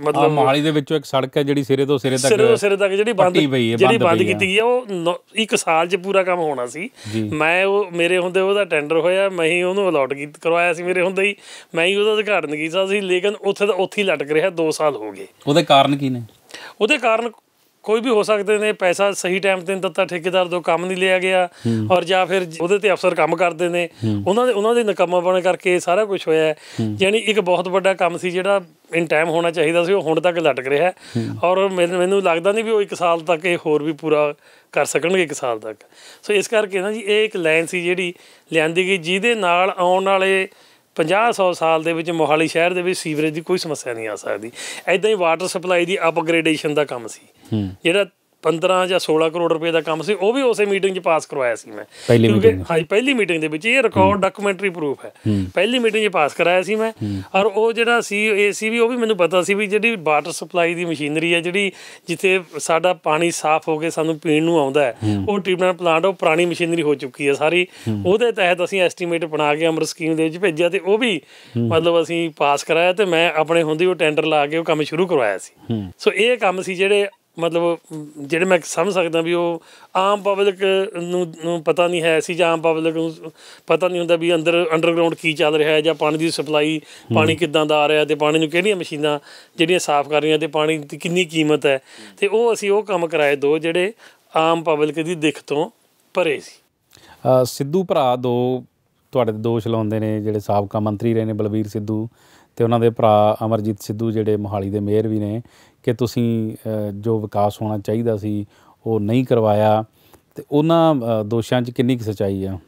B: ਮਤਲਬ ਮਾਲੀ ਦੇ
A: ਵਿੱਚੋਂ ਇੱਕ ਸੜਕ ਹੈ ਜਿਹੜੀ ਸਿਰੇ ਤੋਂ ਸਿਰੇ ਤੱਕ ਸਿਰੇ ਤੋਂ ਸਿਰੇ ਤੱਕ ਜਿਹੜੀ ਬੰਦ ਜਿਹੜੀ ਬੰਦ ਕੀਤੀ ਗਈ
B: ਹੈ ਉਹ ਇੱਕ ਸਾਲ 'ਚ ਪੂਰਾ ਕੰਮ ਹੋਣਾ ਸੀ ਮੈਂ ਉਹ ਮੇਰੇ ਹੁੰਦੇ ਉਹਦਾ ਟੈਂਡਰ ਹੋਇਆ ਮੈਂ ਹੀ ਉਹਨੂੰ ਅਲਾਟ ਕੀਤ ਕਰਵਾਇਆ ਸੀ ਮੇਰੇ ਹੁੰਦੇ ਹੀ ਮੈਂ ਹੀ ਉਹਦਾ ਉਦਘਾਟਨ ਕੀਤਾ ਸੀ ਲੇਕਿਨ ਉੱਥੇ ਉੱਥੇ ਹੀ ਲਟਕ ਰਿਹਾ 2 ਸਾਲ ਹੋ ਗਏ
A: ਉਹਦੇ ਕਾਰਨ ਕੀ ਨੇ
B: ਉਹਦੇ ਕਾਰਨ ਕੋਈ ਵੀ ਹੋ ਸਕਦੇ ਨੇ ਪੈਸਾ ਸਹੀ ਟਾਈਮ ਤੇ ਨਹੀਂ ਦਿੱਤਾ ਠੇਕੇਦਾਰ ਤੋਂ ਕੰਮ ਨਹੀਂ ਲਿਆ ਗਿਆ ਔਰ ਜਾਂ ਫਿਰ ਉਹਦੇ ਤੇ ਅਫਸਰ ਕੰਮ ਕਰਦੇ ਨੇ ਉਹਨਾਂ ਦੇ ਉਹਨਾਂ ਦੇ ਨਕਮਾ ਕਰਕੇ ਸਾਰਾ ਕੁਝ ਹੋਇਆ
C: ਹੈ ਯਾਨੀ
B: ਇੱਕ ਬਹੁਤ ਵੱਡਾ ਕੰਮ ਸੀ ਜਿਹੜਾ ਇਨ ਟਾਈਮ ਹੋਣਾ ਚਾਹੀਦਾ ਸੀ ਉਹ ਹੁਣ ਤੱਕ ਲਟਕ ਰਿਹਾ ਹੈ ਔਰ ਮੈਨੂੰ ਲੱਗਦਾ ਨਹੀਂ ਵੀ ਉਹ ਇੱਕ ਸਾਲ ਤੱਕ ਇਹ ਹੋਰ ਵੀ ਪੂਰਾ ਕਰ ਸਕਣਗੇ ਇੱਕ ਸਾਲ ਤੱਕ ਸੋ ਇਸ ਕਰਕੇ ਨਾ ਜੀ ਇਹ ਇੱਕ ਲਾਈਨ ਸੀ ਜਿਹੜੀ ਲਿਆਂਦੀ ਗਈ ਜਿਹਦੇ ਨਾਲ ਆਉਣ ਵਾਲੇ 50-100 ਸਾਲ ਦੇ ਵਿੱਚ ਮੋਹਾਲੀ ਸ਼ਹਿਰ ਦੇ ਵਿੱਚ ਸੀਵਰੇਜ ਦੀ ਕੋਈ ਸਮੱਸਿਆ ਨਹੀਂ ਆ ਸਕਦੀ ਐਦਾਂ ਹੀ ਵਾਟਰ ਸਪਲਾਈ ਦੀ ਅਪਗ੍ਰੇਡੇਸ਼ਨ ਦਾ ਕੰਮ ਸੀ ਜਿਹੜਾ 15 ਜਾਂ 16 ਕਰੋੜ ਰੁਪਏ ਦਾ ਕੰਮ ਸੀ ਉਹ ਵੀ ਉਸੇ ਮੀਟਿੰਗ 'ਚ ਪਾਸ ਕਰਵਾਇਆ ਸੀ ਮੈਂ ਕਿਉਂਕਿ ਹਾਂਜੀ ਪਹਿਲੀ ਮੀਟਿੰਗ ਦੇ ਵਿੱਚ ਇਹ ਰਿਕਾਰਡ ਡਾਕੂਮੈਂਟਰੀ ਪ੍ਰੂਫ ਹੈ ਪਹਿਲੀ ਮੀਟਿੰਗ 'ਚ ਪਾਸ ਕਰਾਇਆ ਸੀ ਮੈਂ ਔਰ ਉਹ ਜਿਹੜਾ ਸੀ ਏਸੀ ਵੀ ਉਹ ਵੀ ਮੈਨੂੰ ਪਤਾ ਸੀ ਵੀ ਜਿਹੜੀ ਵਾਟਰ ਸਪਲਾਈ ਦੀ ਮਸ਼ੀਨਰੀ ਹੈ ਜਿਹੜੀ ਜਿੱਥੇ ਸਾਡਾ ਪਾਣੀ ਸਾਫ਼ ਹੋ ਕੇ ਸਾਨੂੰ ਪੀਣ ਨੂੰ ਆਉਂਦਾ ਹੈ ਉਹ ਟ੍ਰੀਟਮੈਂਟ ਪਲਾਂਟ ਉਹ ਪੁਰਾਣੀ ਮਸ਼ੀਨਰੀ ਹੋ ਚੁੱਕੀ ਹੈ ਸਾਰੀ ਉਹਦੇ ਤਹਿਤ ਅਸੀਂ ਐਸਟੀਮੇਟ ਬਣਾ ਕੇ ਅਮਰ ਸਕੀਮ ਦੇ ਵਿੱਚ ਭੇਜਿਆ ਤੇ ਉਹ ਵੀ ਮਤਲਬ ਅਸੀਂ ਪਾਸ ਕਰਾਇਆ ਤੇ ਮੈਂ ਆਪਣੇ ਹੁੰਦੀ ਉਹ ਟੈਂਡਰ ਲਾ ਕੇ ਉਹ ਕੰਮ ਸ਼ੁਰੂ ਕਰਵਾਇਆ ਸੀ ਸੋ ਇਹ ਕੰਮ ਸੀ ਜਿਹੜੇ ਮਤਲਬ ਜਿਹੜੇ ਮੈਂ ਸਮਝ ਸਕਦਾ ਵੀ ਉਹ ਆਮ ਪਬਲਿਕ ਨੂੰ ਪਤਾ ਨਹੀਂ ਹੈ ਸੀ ਜਾਂ ਆਮ ਪਬਲਿਕ ਨੂੰ ਪਤਾ ਨਹੀਂ ਹੁੰਦਾ ਵੀ ਅੰਦਰ ਅੰਡਰਗਰਾਉਂਡ ਕੀ ਚੱਲ ਰਿਹਾ ਹੈ ਜਾਂ ਪਾਣੀ ਦੀ ਸਪਲਾਈ ਪਾਣੀ ਕਿੱਦਾਂ ਦਾ ਆ ਰਿਹਾ ਤੇ ਪਾਣੀ ਨੂੰ ਕਿਹੜੀਆਂ ਮਸ਼ੀਨਾਂ ਜਿਹੜੀਆਂ ਸਾਫ਼ ਕਰ ਰਹੀਆਂ ਤੇ ਪਾਣੀ ਦੀ ਕਿੰਨੀ ਕੀਮਤ ਹੈ ਤੇ ਉਹ ਅਸੀਂ ਉਹ ਕੰਮ ਕਰਾਏ ਦੋ ਜਿਹੜੇ ਆਮ ਪਬਲਿਕ ਦੀ ਦਿੱਖ ਤੋਂ ਪਰੇ ਸੀ
A: ਸਿੱਧੂ ਭਰਾ ਦੋ ਤੁਹਾਡੇ ਤੇ ਦੋਸ਼ ਲਾਉਂਦੇ ਨੇ ਜਿਹੜੇ ਸਾਬਕਾ ਮੰਤਰੀ ਰਹੇ ਨੇ ਬਲਬੀਰ ਸਿੱਧੂ ਤੇ ਉਹਨਾਂ ਦੇ ਭਰਾ ਅਮਰਜੀਤ ਸਿੱਧੂ ਜਿਹੜੇ ਮੋਹਾਲੀ ਦੇ ਮੇਅਰ ਵੀ ਨੇ ਕਿ ਤੁਸੀਂ ਜੋ ਵਿਕਾਸ ਹੋਣਾ ਚਾਹੀਦਾ ਸੀ ਉਹ ਨਹੀਂ ਕਰਵਾਇਆ ਤੇ ਉਹਨਾਂ ਦੋਸ਼ਾਂ 'ਚ ਕਿੰਨੀ ਕੁ ਸਚਾਈ ਆ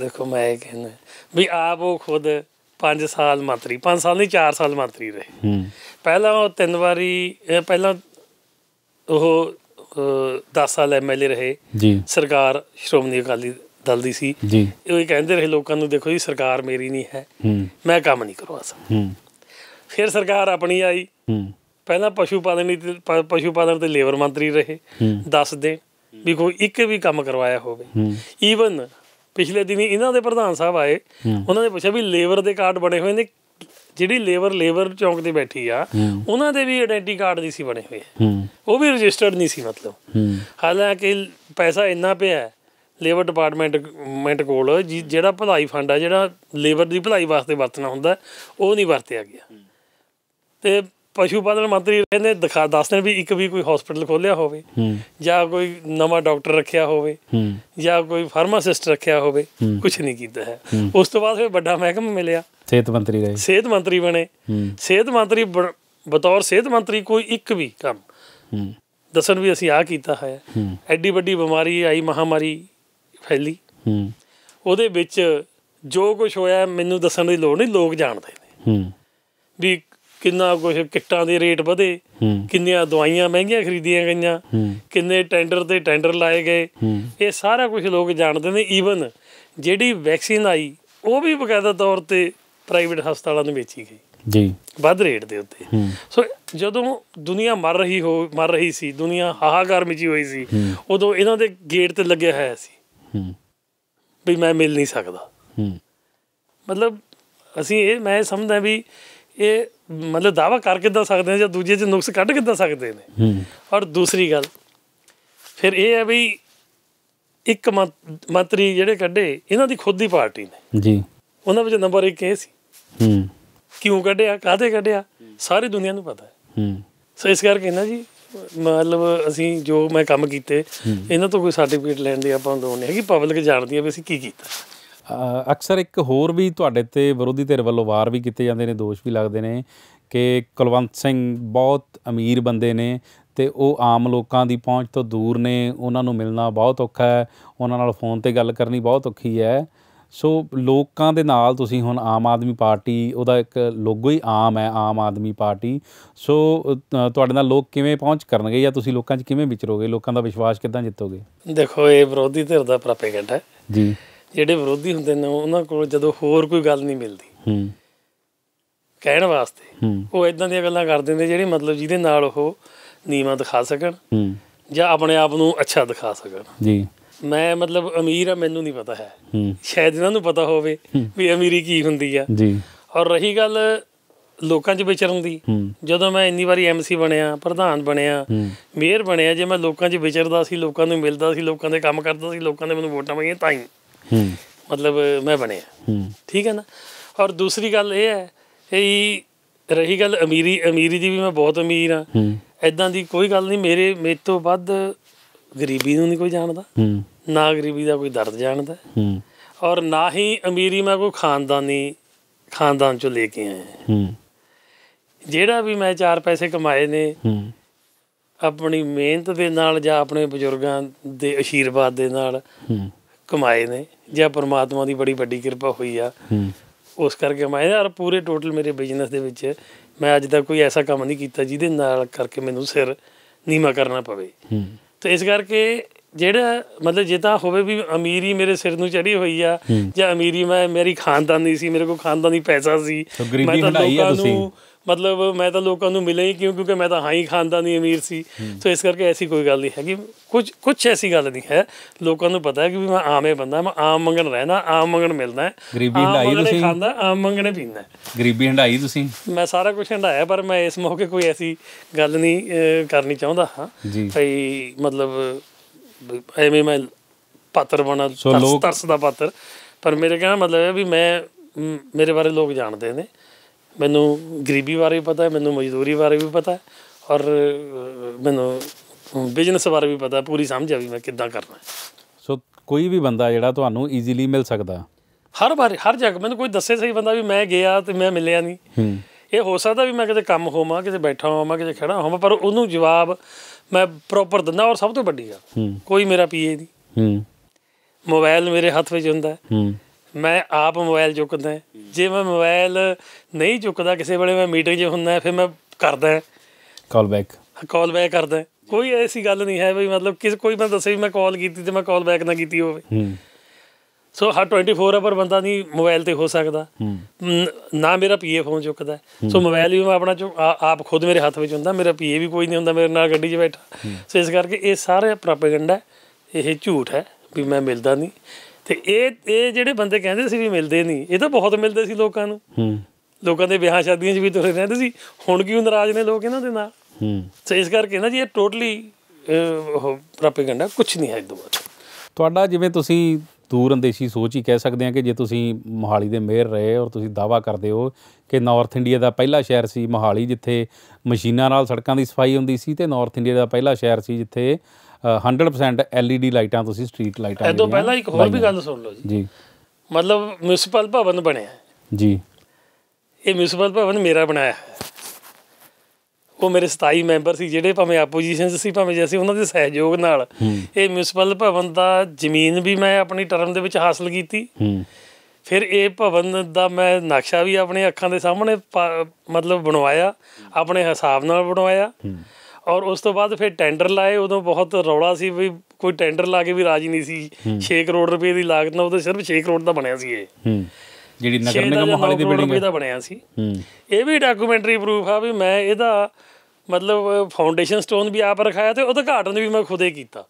B: ਦੇਖੋ ਮੈਂ ਇਹ ਕਹਿੰਦਾ ਵੀ ਆਪ ਉਹ ਖੁਦ 5 ਸਾਲ ਮੰਤਰੀ 5 ਸਾਲ ਨਹੀਂ 4 ਸਾਲ ਮੰਤਰੀ ਰਹੇ ਹੂੰ ਪਹਿਲਾਂ ਉਹ ਤਿੰਨ ਵਾਰੀ ਪਹਿਲਾਂ ਉਹ 10 ਸਾਲ ਐਮਐਲਏ ਰਹੇ ਜੀ ਸਰਕਾਰ ਸ਼੍ਰੋਮਣੀ ਅਕਾਲੀ ਦਲ ਦੀ ਸੀ ਜੀ ਉਹ ਕਹਿੰਦੇ ਰਹੇ ਲੋਕਾਂ ਨੂੰ ਦੇਖੋ ਜੀ ਸਰਕਾਰ ਮੇਰੀ ਨਹੀਂ ਹੈ ਹੂੰ ਮੈਂ ਕੰਮ ਨਹੀਂ ਕਰਵਾ ਸਕਦਾ ਹੂੰ ਫਿਰ ਸਰਕਾਰ ਆਪਣੀ ਆਈ ਹੂੰ ਪਹਿਲਾਂ ਪਸ਼ੂ ਪਾਲਣ ਦੀ ਪਸ਼ੂ ਪਾਲਣ ਤੇ ਲੇਬਰ ਮੰਤਰੀ ਰਹੇ ਦੱਸ ਦੇ ਵੀ ਕੋਈ ਇੱਕ ਵੀ ਕੰਮ ਕਰਵਾਇਆ ਹੋਵੇ ਈਵਨ ਪਿਛਲੇ ਦਿਨੀ ਇਹਨਾਂ ਦੇ ਪ੍ਰਧਾਨ ਸਾਹਿਬ ਆਏ ਉਹਨਾਂ ਨੇ ਪੁੱਛਿਆ ਵੀ ਲੇਬਰ ਦੇ ਕਾਰਡ ਬਣੇ ਹੋਏ ਨੇ ਜਿਹੜੀ ਲੇਬਰ ਲੇਬਰ ਚੌਂਕ ਤੇ ਬੈਠੀ ਆ ਉਹਨਾਂ ਦੇ ਵੀ ਆਇਡੈਂਟੀ ਕਾਰਡ ਨਹੀਂ ਸੀ ਬਣੇ ਹੋਏ ਉਹ ਵੀ ਰਜਿਸਟਰਡ ਨਹੀਂ ਸੀ ਮਤਲਬ ਹਾਲਾਂਕਿ ਪੈਸਾ ਇੰਨਾ ਪਿਆ ਲੇਬਰ ਡਿਪਾਰਟਮੈਂਟ ਮੈਂਟ ਕੋਲ ਜਿਹੜਾ ਭਲਾਈ ਫੰਡ ਆ ਜਿਹੜਾ ਲੇਬਰ ਦੀ ਭਲਾਈ ਵਾਸਤੇ ਵਰਤਣਾ ਹੁੰਦਾ ਉਹ ਨਹੀਂ ਵਰਤਿਆ ਗਿਆ ਤੇ ਪਸ਼ੂ ਪਾਲਣ ਮੰਤਰੀ ਕਹਿੰਦੇ ਦਿਖਾ ਦੱਸਦੇ ਵੀ ਇੱਕ ਵੀ ਕੋਈ ਹਸਪੀਟਲ ਖੋਲਿਆ ਹੋਵੇ ਜਾਂ ਕੋਈ ਨਵਾਂ ਡਾਕਟਰ ਰੱਖਿਆ ਹੋਵੇ ਜਾਂ ਕੋਈ ਫਾਰਮਾਸਿਸਟ ਰੱਖਿਆ ਹੋਵੇ ਕੁਝ ਨਹੀਂ ਕੀਤਾ ਹੈ ਉਸ ਤੋਂ ਬਾਅਦ ਫਿਰ ਵੱਡਾ ਮਹਿਕਮਾ ਮਿਲਿਆ
A: ਸਿਹਤ ਮੰਤਰੀ ਰਹੇ
B: ਸਿਹਤ ਮੰਤਰੀ ਬਣੇ ਸਿਹਤ ਮੰਤਰੀ ਬਤੌਰ ਸਿਹਤ ਮੰਤਰੀ ਕੋਈ ਇੱਕ ਵੀ ਕੰਮ ਦੱਸਣ ਵੀ ਅਸੀਂ ਆ ਕੀਤਾ ਹੈ ਐਡੀ ਵੱਡੀ ਬਿਮਾਰੀ ਆਈ ਮਹਾਮਾਰੀ ਫੈਲੀ ਉਹਦੇ ਵਿੱਚ ਜੋ ਕੁਝ ਹੋਇਆ ਮੈਨੂੰ ਦੱਸਣ ਦੀ ਲੋੜ ਨਹੀਂ ਲੋਕ ਜਾਣਦੇ ਨੇ ਵੀ ਕਿੰਨਾ ਕੁਝ ਕਿੱਟਾਂ ਦੇ ਰੇਟ ਵਧੇ ਕਿੰਨੀਆਂ ਦਵਾਈਆਂ ਮਹਿੰਗੀਆਂ ਖਰੀਦੀਆਂ ਗਈਆਂ ਕਿੰਨੇ ਟੈਂਡਰ ਤੇ ਟੈਂਡਰ ਲਾਏ ਗਏ ਇਹ ਸਾਰਾ ਕੁਝ ਲੋਕ ਜਾਣਦੇ ਨੇ ਈਵਨ ਜਿਹੜੀ ਵੈਕਸੀਨ ਆਈ ਉਹ ਵੀ ਬਕਾਇਦਾ ਤੌਰ ਤੇ ਪ੍ਰਾਈਵੇਟ ਹਸਪਤਾਲਾਂ ਨੂੰ ਵੇਚੀ ਗਈ ਜੀ ਵੱਧ ਰੇਟ ਦੇ ਉੱਤੇ ਸੋ ਜਦੋਂ ਦੁਨੀਆ ਮਰ ਰਹੀ ਹੋ ਮਰ ਰਹੀ ਸੀ ਦੁਨੀਆ ਹਾਹਾਕਾਰ ਮਚੀ ਹੋਈ ਸੀ ਉਦੋਂ ਇਹਨਾਂ ਦੇ ਗੇਟ ਤੇ ਲੱਗਿਆ ਹੋਇਆ ਸੀ ਵੀ ਮੈਂ ਮਿਲ ਨਹੀਂ ਸਕਦਾ ਮਤਲਬ ਅਸੀਂ ਇਹ ਮੈਂ ਸਮਝਦਾ ਵੀ ਇਹ ਮਤਲਬ ਦਾਵਾ ਕਰ ਕਿੱਦਾਂ ਸਕਦੇ ਨੇ ਜਾਂ ਦੂਜੇ 'ਚ ਨੁਕਸ ਕੱਢ ਕਿੱਦਾਂ ਸਕਦੇ ਨੇ ਔਰ ਦੂਸਰੀ ਗੱਲ ਫਿਰ ਇਹ ਹੈ ਵੀ ਇੱਕ ਮੰਤਰੀ ਜਿਹੜੇ ਕੱਢੇ ਇਹਨਾਂ ਦੀ ਖੁਦ ਦੀ ਪਾਰਟੀ ਨੇ ਜੀ ਉਹਨਾਂ ਵਿੱਚ ਨੰਬਰ 1 ਇਹ ਸੀ ਹੂੰ ਕਿਉਂ ਕੱਢਿਆ ਕਾਹਦੇ ਕੱਢਿਆ ਸਾਰੀ ਦੁਨੀਆ ਨੂੰ ਪਤਾ ਹੈ ਹੂੰ ਸੋ ਇਸ ਕਰਕੇ ਨਾ ਜੀ ਮਤਲਬ ਅਸੀਂ ਜੋ ਮੈਂ ਕੰਮ ਕੀਤੇ ਇਹਨਾਂ ਤੋਂ ਕੋਈ ਸਰਟੀਫਿਕੇਟ ਲੈਣ ਦੀ ਆਪਾਂ ਲੋੜ ਨਹੀਂ ਹੈਗੀ ਪਬਲਿਕ ਜਾਣਦੀ ਹੈ ਵੀ ਅਸੀਂ ਕੀ ਕੀਤਾ
A: ਅਕਸਰ ਇੱਕ ਹੋਰ ਵੀ ਤੁਹਾਡੇ ਤੇ ਵਿਰੋਧੀ ਧਿਰ ਵੱਲੋਂ ਵਾਰ ਵੀ ਕੀਤੇ ਜਾਂਦੇ ਨੇ ਦੋਸ਼ ਵੀ ਲੱਗਦੇ ਨੇ ਕਿ ਕੁਲਵੰਤ ਸਿੰਘ ਬਹੁਤ ਅਮੀਰ ਬੰਦੇ ਨੇ ਤੇ ਉਹ ਆਮ ਲੋਕਾਂ ਦੀ ਪਹੁੰਚ ਤੋਂ ਦੂਰ ਨੇ ਉਹਨਾਂ ਨੂੰ ਮਿਲਣਾ ਬਹੁਤ ਔਖਾ ਹੈ ਉਹਨਾਂ ਨਾਲ ਫੋਨ ਤੇ ਗੱਲ ਕਰਨੀ ਬਹੁਤ ਔਖੀ ਹੈ ਸੋ ਲੋਕਾਂ ਦੇ ਨਾਲ ਤੁਸੀਂ ਹੁਣ ਆਮ ਆਦਮੀ ਪਾਰਟੀ ਉਹਦਾ ਇੱਕ ਲੋਗੋ ਹੀ ਆਮ ਹੈ ਆਮ ਆਦਮੀ ਪਾਰਟੀ ਸੋ ਤੁਹਾਡੇ ਨਾਲ ਲੋਕ ਕਿਵੇਂ ਪਹੁੰਚ ਕਰਨਗੇ ਜਾਂ ਤੁਸੀਂ ਲੋਕਾਂ 'ਚ ਕਿਵੇਂ ਵਿਚਰੋਗੇ ਲੋਕਾਂ ਦਾ ਵਿਸ਼ਵਾਸ ਕਿੱਦਾਂ ਜਿੱਤੋਗੇ
B: ਦੇਖੋ ਇਹ ਵਿਰੋਧੀ ਧਿਰ ਦਾ ਪ੍ਰੋਪੇਗੈਂਡਾ ਹੈ ਜੀ ਜਿਹੜੇ ਵਿਰੋਧੀ ਹੁੰਦੇ ਨੇ ਉਹਨਾਂ ਕੋਲ ਜਦੋਂ ਹੋਰ ਕੋਈ ਗੱਲ ਨਹੀਂ ਮਿਲਦੀ ਹੂੰ ਕਹਿਣ ਵਾਸਤੇ ਉਹ ਇਦਾਂ ਦੀਆਂ ਗੱਲਾਂ ਕਰ ਦਿੰਦੇ ਜਿਹੜੇ ਮਤਲਬ ਜਿਹਦੇ ਨਾਲ ਉਹ ਨੀਵਾਂ ਦਿਖਾ ਸਕਣ ਹੂੰ ਜਾਂ ਆਪਣੇ ਆਪ ਨੂੰ ਅੱਛਾ ਦਿਖਾ ਸਕਣ ਜੀ ਮੈਂ ਮਤਲਬ ਅਮੀਰ ਆ ਮੈਨੂੰ ਨਹੀਂ ਪਤਾ ਹੈ ਹੂੰ ਸ਼ਾਇਦ ਇਹਨਾਂ ਨੂੰ ਪਤਾ ਹੋਵੇ ਵੀ ਅਮੀਰੀ ਕੀ ਹੁੰਦੀ ਆ ਜੀ ਔਰ ਰਹੀ ਗੱਲ ਲੋਕਾਂ 'ਚ ਵਿਚਰਨ ਦੀ ਜਦੋਂ ਮੈਂ ਇੰਨੀ ਵਾਰੀ ਐਮਸੀ ਬਣਿਆ ਪ੍ਰਧਾਨ ਬਣਿਆ ਮੇਅਰ ਬਣਿਆ ਜੇ ਮੈਂ ਲੋਕਾਂ 'ਚ ਵਿਚਰਦਾ ਸੀ ਲੋਕਾਂ ਨੂੰ ਮਿਲਦਾ ਸੀ ਲੋਕਾਂ ਦੇ ਕੰਮ ਕਰਦਾ ਸੀ ਲੋਕਾਂ ਨੇ ਮੈਨੂੰ ਵੋਟਾਂ ਪਾਈਆਂ ਤਾਂ ਹੀ ਮਤਲਬ ਮੈਂ ਬਣਿਆ ਠੀਕ ਹੈ ਨਾ ਔਰ ਦੂਸਰੀ ਗੱਲ ਇਹ ਹੈ ਇਹ ਰਹੀ ਗੱਲ ਅਮੀਰੀ ਅਮੀਰੀ ਦੀ ਵੀ ਮੈਂ ਬਹੁਤ ਅਮੀਰ ਹੂੰ ਐਦਾਂ ਦੀ ਕੋਈ ਗੱਲ ਨਹੀਂ ਮੇਰੇ ਮੇਰੇ ਤੋਂ ਵੱਧ ਗਰੀਬੀ ਨੂੰ ਨਹੀਂ ਕੋਈ ਜਾਣਦਾ ਨਾ ਗਰੀਬੀ ਦਾ ਕੋਈ ਦਰਦ ਜਾਣਦਾ ਔਰ ਨਾ ਹੀ ਅਮੀਰੀ ਮੈਂ ਕੋਈ ਖਾਨਦਾਨੀ ਖਾਨਦਾਨ ਚੋਂ ਲੈ ਕੇ ਆਇਆ ਜਿਹੜਾ ਵੀ ਮੈਂ ਚਾਰ ਪੈਸੇ ਕਮਾਏ ਨੇ ਆਪਣੀ ਮਿਹਨਤ ਦੇ ਨਾਲ ਜਾਂ ਆਪਣੇ ਬਜ਼ੁਰਗਾਂ ਦੇ ਅਸ਼ੀਰਵਾਦ ਦੇ ਨਾਲ ਕਮਾਏ ਨੇ ਜਾਂ ਪਰਮਾਤਮਾ ਦੀ ਬੜੀ ਵੱਡੀ ਕਿਰਪਾ ਹੋਈ ਆ ਉਸ ਕਰਕੇ ਮੈਂ ਯਾਰ ਪੂਰੇ ਟੋਟਲ ਮੇਰੇ ਬਿਜ਼ਨਸ ਦੇ ਵਿੱਚ ਮੈਂ ਅੱਜ ਤੱਕ ਕੋਈ ਐਸਾ ਕੰਮ ਨਹੀਂ ਕੀਤਾ ਜਿਹਦੇ ਨਾਲ ਕਰਕੇ ਮੈਨੂੰ ਸਿਰ ਨੀਮਾ ਕਰਨਾ ਪਵੇ ਤੇ ਇਸ ਕਰਕੇ ਜਿਹੜਾ ਮਤਲਬ ਜੇ ਤਾਂ ਹੋਵੇ ਵੀ ਅਮੀਰੀ ਮੇਰੇ ਸਿਰ ਨੂੰ ਚੜੀ ਹੋਈ ਆ ਜਾਂ ਅਮੀਰੀ ਮੈਂ ਮੇਰੀ ਖਾਨਦਾਨੀ ਸੀ ਮੇਰੇ ਕੋਲ ਖਾਨਦਾਨੀ ਪੈਸਾ ਸੀ ਮੈਂ ਤਾਂ ਲੋਕਾਂ ਨੂੰ ਮਤਲਬ ਮੈਂ ਤਾਂ ਲੋਕਾਂ ਨੂੰ ਮਿਲੇ ਹੀ ਕਿਉਂ ਕਿਉਂਕਿ ਮੈਂ ਤਾਂ ਹਾਂ ਹੀ ਖਾਨਦਾਨੀ ਅਮੀਰ ਸੀ ਸੋ ਇਸ ਕਰਕੇ ਐਸੀ ਕੋਈ ਗੱਲ ਨਹੀਂ ਹੈਗੀ ਕੁਝ ਕੁਝ ਐਸੀ ਗੱਲ ਨਹੀਂ ਹੈ ਲੋਕਾਂ ਨੂੰ ਪਤਾ ਹੈ ਕਿ ਵੀ ਮੈਂ ਆਮੇ ਬੰਦਾ ਮੈਂ ਆਮ ਮੰਗਣ ਰਹਿਣਾ ਆਮ ਮੰਗਣ ਮਿਲਣਾ ਹੈ ਗਰੀਬੀ ਹੰਡਾਈ ਤੁਸੀਂ ਖਾਂਦਾ ਆਮ ਮੰਗਣੇ ਪੀਂਦਾ
A: ਗਰੀਬੀ ਹੰਡਾਈ ਤੁਸੀਂ
B: ਮੈਂ ਸਾਰਾ ਕੁਝ ਹੰਡਾਇਆ ਪਰ ਮੈਂ ਇਸ ਮੌਕੇ ਕੋਈ ਐਸੀ ਗੱਲ ਨਹੀਂ ਕਰਨੀ ਚਾਹੁੰਦਾ ਹਾਂ ਭਈ ਮਤਲਬ ਐਵੇਂ ਮੈਂ ਪਾਤਰ ਬਣਾ ਤਰਸ ਤਰਸ ਦਾ ਪਾਤਰ ਪਰ ਮੇਰੇ ਕਹਿਣਾ ਮਤਲਬ ਹੈ ਵੀ ਮੈਂ ਮੇਰੇ ਬਾਰੇ ਲੋਕ ਜਾਣਦੇ ਨੇ ਮੈਨੂੰ ਗਰੀਬੀ ਬਾਰੇ ਵੀ ਪਤਾ ਹੈ ਮੈਨੂੰ ਮਜ਼ਦੂਰੀ ਬਾਰੇ ਵੀ ਪਤਾ ਹੈ ਔਰ ਮੈਨੂੰ ਬਿਜ਼ਨਸ ਬਾਰੇ ਵੀ ਪਤਾ ਪੂਰੀ ਸਮਝ ਆ ਵੀ ਮੈਂ ਕਿੱਦਾਂ ਕਰਨਾ
A: ਸੋ ਕੋਈ ਵੀ ਬੰਦਾ ਜਿਹੜਾ ਤੁਹਾਨੂੰ ਈਜ਼ੀਲੀ ਮਿਲ ਸਕਦਾ
B: ਹਰ ਵਾਰ ਹਰ ਜਗ੍ਹਾ ਮੈਨੂੰ ਕੋਈ ਦੱਸੇ ਸਹੀ ਬੰਦਾ ਵੀ ਮੈਂ ਗਿਆ ਤੇ ਮੈਂ ਮਿਲਿਆ ਨਹੀਂ ਇਹ ਹੋ ਸਕਦਾ ਵੀ ਮੈਂ ਕਿਤੇ ਕੰਮ ਹੋਵਾਂ ਕਿਤੇ ਬੈਠਾ ਹੋਵਾਂ ਕਿਤੇ ਖੜਾ ਹੋਵਾਂ ਪਰ ਉਹਨੂੰ ਜਵਾਬ ਮੈਂ ਪ੍ਰੋਪਰ ਦਿੰਦਾ ਔਰ ਸਭ ਤੋਂ ਵੱਡੀ ਗੱਲ ਕੋਈ ਮੇਰਾ ਪੀਏ ਨਹੀਂ ਹੂੰ ਮੋਬਾਈਲ ਮੇਰੇ ਹੱਥ ਵਿੱਚ ਹੁੰਦਾ ਹੂੰ ਮੈਂ ਆਪ ਮੋਬਾਈਲ ਚੁੱਕਦਾ ਜੇ ਮੈਂ ਮੋਬਾਈਲ ਨਹੀਂ ਚੁੱਕਦਾ ਕਿਸੇ ਵੇਲੇ ਮੈਂ ਮੀਟਿੰਗ 'ਚ ਹੁੰਦਾ ਫਿਰ ਮੈਂ ਕਰਦਾ ਕਾਲ ਬੈਕ ਕਾਲ ਬੈਕ ਕਰਦਾ ਕੋਈ ਐਸੀ ਗੱਲ ਨਹੀਂ ਹੈ ਵੀ ਮਤਲਬ ਕਿਸ ਕੋਈ ਮੈਂ ਦੱਸੇ ਵੀ ਮੈਂ ਕਾਲ ਕੀਤੀ ਤੇ ਮੈਂ ਕਾਲ ਬੈਕ ਨਾ ਕੀਤੀ ਹੋਵੇ ਹੂੰ ਸੋ ਹਰ 24 ਆਵਰ ਬੰਦਾ ਨਹੀਂ ਮੋਬਾਈਲ ਤੇ ਹੋ ਸਕਦਾ ਨਾ ਮੇਰਾ ਪੀਏ ਫੋਨ ਚੁੱਕਦਾ ਸੋ ਮੋਬਾਈਲ ਵੀ ਮੈਂ ਆਪਣਾ ਆਪ ਖੁਦ ਮੇਰੇ ਹੱਥ ਵਿੱਚ ਹੁੰਦਾ ਮੇਰਾ ਪੀਏ ਵੀ ਕੋਈ ਨਹੀਂ ਹੁੰਦਾ ਮੇਰੇ ਨਾਲ ਗੱਡੀ 'ਚ ਬੈਠਾ ਸੋ ਇਸ ਕਰਕੇ ਇਹ ਸਾਰੇ ਪ੍ਰੋਪਾਗੈਂਡਾ ਇਹ ਝੂਠ ਹੈ ਵੀ ਮੈਂ ਮਿਲਦਾ ਨਹੀਂ ਤੇ ਇਹ ਇਹ ਜਿਹੜੇ ਬੰਦੇ ਕਹਿੰਦੇ ਸੀ ਵੀ ਮਿਲਦੇ ਨਹੀਂ ਇਹ ਤਾਂ ਬਹੁਤ ਮਿਲਦੇ ਸੀ ਲੋਕਾਂ ਨੂੰ ਲੋਕਾਂ ਦੇ ਵਿਆਹ ਸ਼ਾਦੀਆਂ 'ਚ ਵੀ ਤੁਰੇ ਰਹਿੰਦੇ ਸੀ ਹੁਣ ਕਿਉਂ ਨਾਰਾਜ਼ ਨੇ ਲੋਕ ਇਹਨਾਂ ਦੇ ਨਾਲ ਸੋ ਇਸ ਕਰਕੇ ਨਾ ਜੀ ਇਹ ਟੋਟਲੀ ਪ੍ਰੋਪਾਗੈਂਡਾ ਕੁਝ ਨਹੀਂ ਹੈ ਇਦੋਂ ਬਾਅਦ
A: ਤੁਹਾਡਾ ਜਿਵੇਂ ਤੁਸੀਂ ਦੂਰ ਅੰਦੇਸ਼ੀ ਸੋਚ ਹੀ ਕਹਿ ਸਕਦੇ ਹਾਂ ਕਿ ਜੇ ਤੁਸੀਂ ਮੋਹਾਲੀ ਦੇ ਮੇਅਰ ਰਹੇ ਔਰ ਤੁਸੀਂ ਦਾਵਾ ਕਰਦੇ ਹੋ ਕਿ ਨਾਰਥ ਇੰਡੀਆ ਦਾ ਪਹਿਲਾ ਸ਼ਹਿਰ ਸੀ ਮੋਹਾਲੀ ਜਿੱਥੇ ਮਸ਼ੀਨਾਂ ਨਾਲ ਸੜਕਾਂ ਦੀ ਸਫਾਈ ਹੁੰਦੀ ਸੀ ਤੇ ਨਾਰਥ ਇੰਡੀਆ ਦਾ ਪਹਿਲਾ ਸ਼ਹਿਰ ਸੀ ਜਿੱਥੇ 100% LED ਲਾਈਟਾਂ ਤੁਸੀਂ ਸਟਰੀਟ ਲਾਈਟਾਂ ਇਹ ਤੋਂ ਪਹਿਲਾਂ ਇੱਕ ਹੋਰ ਵੀ ਗੱਲ ਸੁਣ ਲਓ ਜੀ ਜੀ
B: ਮਤਲਬ ਮਿਊਨਿਸਪਲ ਭਵਨ ਬਣਿਆ ਜੀ ਇਹ ਮਿਊਨਿਸਪਲ ਭਵਨ ਮੇਰਾ ਬਣਾਇਆ ਉਹ ਮੇਰੇ 27 ਮੈਂਬਰ ਸੀ ਜਿਹੜੇ ਭਾਵੇਂ ਆਪੋਜੀਸ਼ਨ ਸੀ ਭਾਵੇਂ ਜੈਸੀ ਉਹਨਾਂ ਦੇ ਸਹਿਯੋਗ ਨਾਲ ਇਹ ਮਿਊਨਿਸਪਲ ਭਵਨ ਦਾ ਜ਼ਮੀਨ ਵੀ ਮੈਂ ਆਪਣੀ ਟਰਮ ਦੇ ਵਿੱਚ ਹਾਸਲ ਕੀਤੀ ਫਿਰ ਇਹ ਭਵਨ ਦਾ ਮੈਂ ਨਕਸ਼ਾ ਵੀ ਆਪਣੇ ਅੱਖਾਂ ਦੇ ਸਾਹਮਣੇ ਮਤਲਬ ਬਣਵਾਇਆ ਆਪਣੇ ਹਿਸਾਬ ਨਾਲ ਬਣਵਾਇਆ ਔਰ ਉਸ ਤੋਂ ਬਾਅਦ ਫਿਰ ਟੈਂਡਰ ਲਾਏ ਉਦੋਂ ਬਹੁਤ ਰੌਲਾ ਸੀ ਵੀ ਕੋਈ ਟੈਂਡਰ ਲਾ ਕੇ ਵੀ ਰਾਜੀ ਨਹੀਂ ਸੀ 6 ਕਰੋੜ ਰੁਪਏ ਦੀ ਲਾਗਤ ਨਾਲ ਤਾਂ ਸਿਰਫ 6 ਕਰੋੜ ਦਾ ਬਣਿਆ ਸੀ
C: ਇਹ ਜਿਹੜੀ ਨਗਰ ਨਿਗਮ ਮੋਹਾਲੀ ਦੀ ਬਿਲਡਿੰਗ ਦਾ
B: ਬਣਿਆ ਸੀ ਇਹ ਵੀ ਡਾਕੂਮੈਂਟਰੀ ਪ੍ਰੂਫ ਆ ਵੀ ਮੈਂ ਇਹਦਾ ਮਤਲਬ ਫਾਊਂਡੇਸ਼ਨ ਸਟੋਨ ਵੀ ਆਪ ਰਖਾਇਆ ਤੇ ਉਹਦਾ ਘਾਟਨ ਵੀ ਮੈਂ ਖੁਦੇ ਕੀਤਾ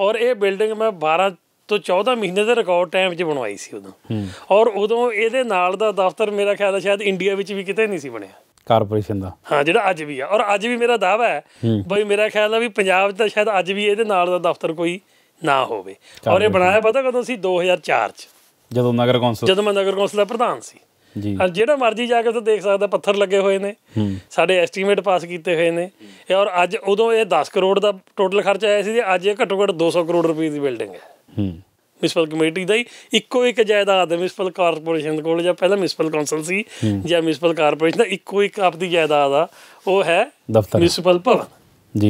B: ਔਰ ਇਹ ਬਿਲਡਿੰਗ ਮੈਂ 12 ਤੋਂ 14 ਮਹੀਨੇ ਦੇ ਰਿਕਾਰਡ ਟਾਈਮ 'ਚ ਬਣਵਾਈ ਸੀ ਉਦੋਂ ਔਰ ਉਦੋਂ ਇਹਦੇ ਨਾਲ ਦਾ ਦਫ਼ਤਰ ਮੇਰਾ ਖਿਆਲ ਹੈ ਸ਼ਾਇਦ ਇੰਡੀਆ ਵਿੱਚ ਵੀ ਕਿਤੇ ਨਹੀਂ ਸੀ ਬਣਿਆ
A: ਕਾਰਪੋਰੇਸ਼ਨ ਦਾ
B: ਹਾਂ ਜਿਹੜਾ ਅੱਜ ਵੀ ਆ ਔਰ ਅੱਜ ਵੀ ਮੇਰਾ ਦਾਵਾ ਹੈ ਬਈ ਮੇਰਾ ਖਿਆਲ ਹੈ ਵੀ ਪੰਜਾਬ 'ਚ ਤਾਂ ਸ਼ਾਇਦ ਅੱਜ ਵੀ ਇਹਦੇ ਨਾਲ ਦਾ ਦਫ਼ਤਰ ਕੋਈ ਨਾ ਹੋਵੇ ਔਰ ਇਹ ਬਣਾਇਆ ਪਤਾ ਕਦੋਂ ਸੀ 2004 'ਚ
A: ਜਦੋਂ ਨਗਰ ਕੌਂਸਲ
B: ਜਦੋਂ ਮੈਂ ਨਗਰ ਕੌਂਸਲ ਦਾ ਪ੍ਰਧਾਨ ਸੀ ਜੀ ਜਿਹੜਾ ਮਰਜੀ ਜਾ ਕੇ ਉੱਥੇ ਦੇਖ ਸਕਦਾ ਪੱਥਰ ਲੱਗੇ ਹੋਏ ਨੇ ਸਾਡੇ ਐਸਟੀਮੇਟ ਪਾਸ ਕੀਤੇ ਹੋਏ ਨੇ ਔਰ ਅੱਜ ਉਦੋਂ ਇਹ 10 ਕਰੋੜ ਦਾ ਟੋਟਲ ਖਰਚ ਆਇਆ ਸੀ ਤੇ ਅੱਜ ਇਹ ਘੱਟੋ ਘੱਟ 200 ਕਰੋੜ ਰੁਪਏ ਦੀ ਬਿਲਡਿੰਗ ਹੈ ਹੂੰ ਮਿਸਪਲ ਕਮੇਟੀ ਦਾ ਹੀ ਇੱਕੋ ਇੱਕ ਜਾਇਦਾਦ ਹੈ ਮਿਸਪਲ ਕਾਰਪੋਰੇਸ਼ਨ ਕੋਲ ਜਾਂ ਪਹਿਲਾਂ ਮਿਸਪਲ ਕਾਉਂਸਲ ਸੀ ਜਾਂ ਮਿਸਪਲ ਕਾਰਪੋਰੇਸ਼ਨ ਦਾ ਇੱਕੋ ਇੱਕ ਆਪਦੀ ਜਾਇਦਾਦ ਆ ਉਹ ਹੈ ਮਿਸਪਲ ਭਵਨ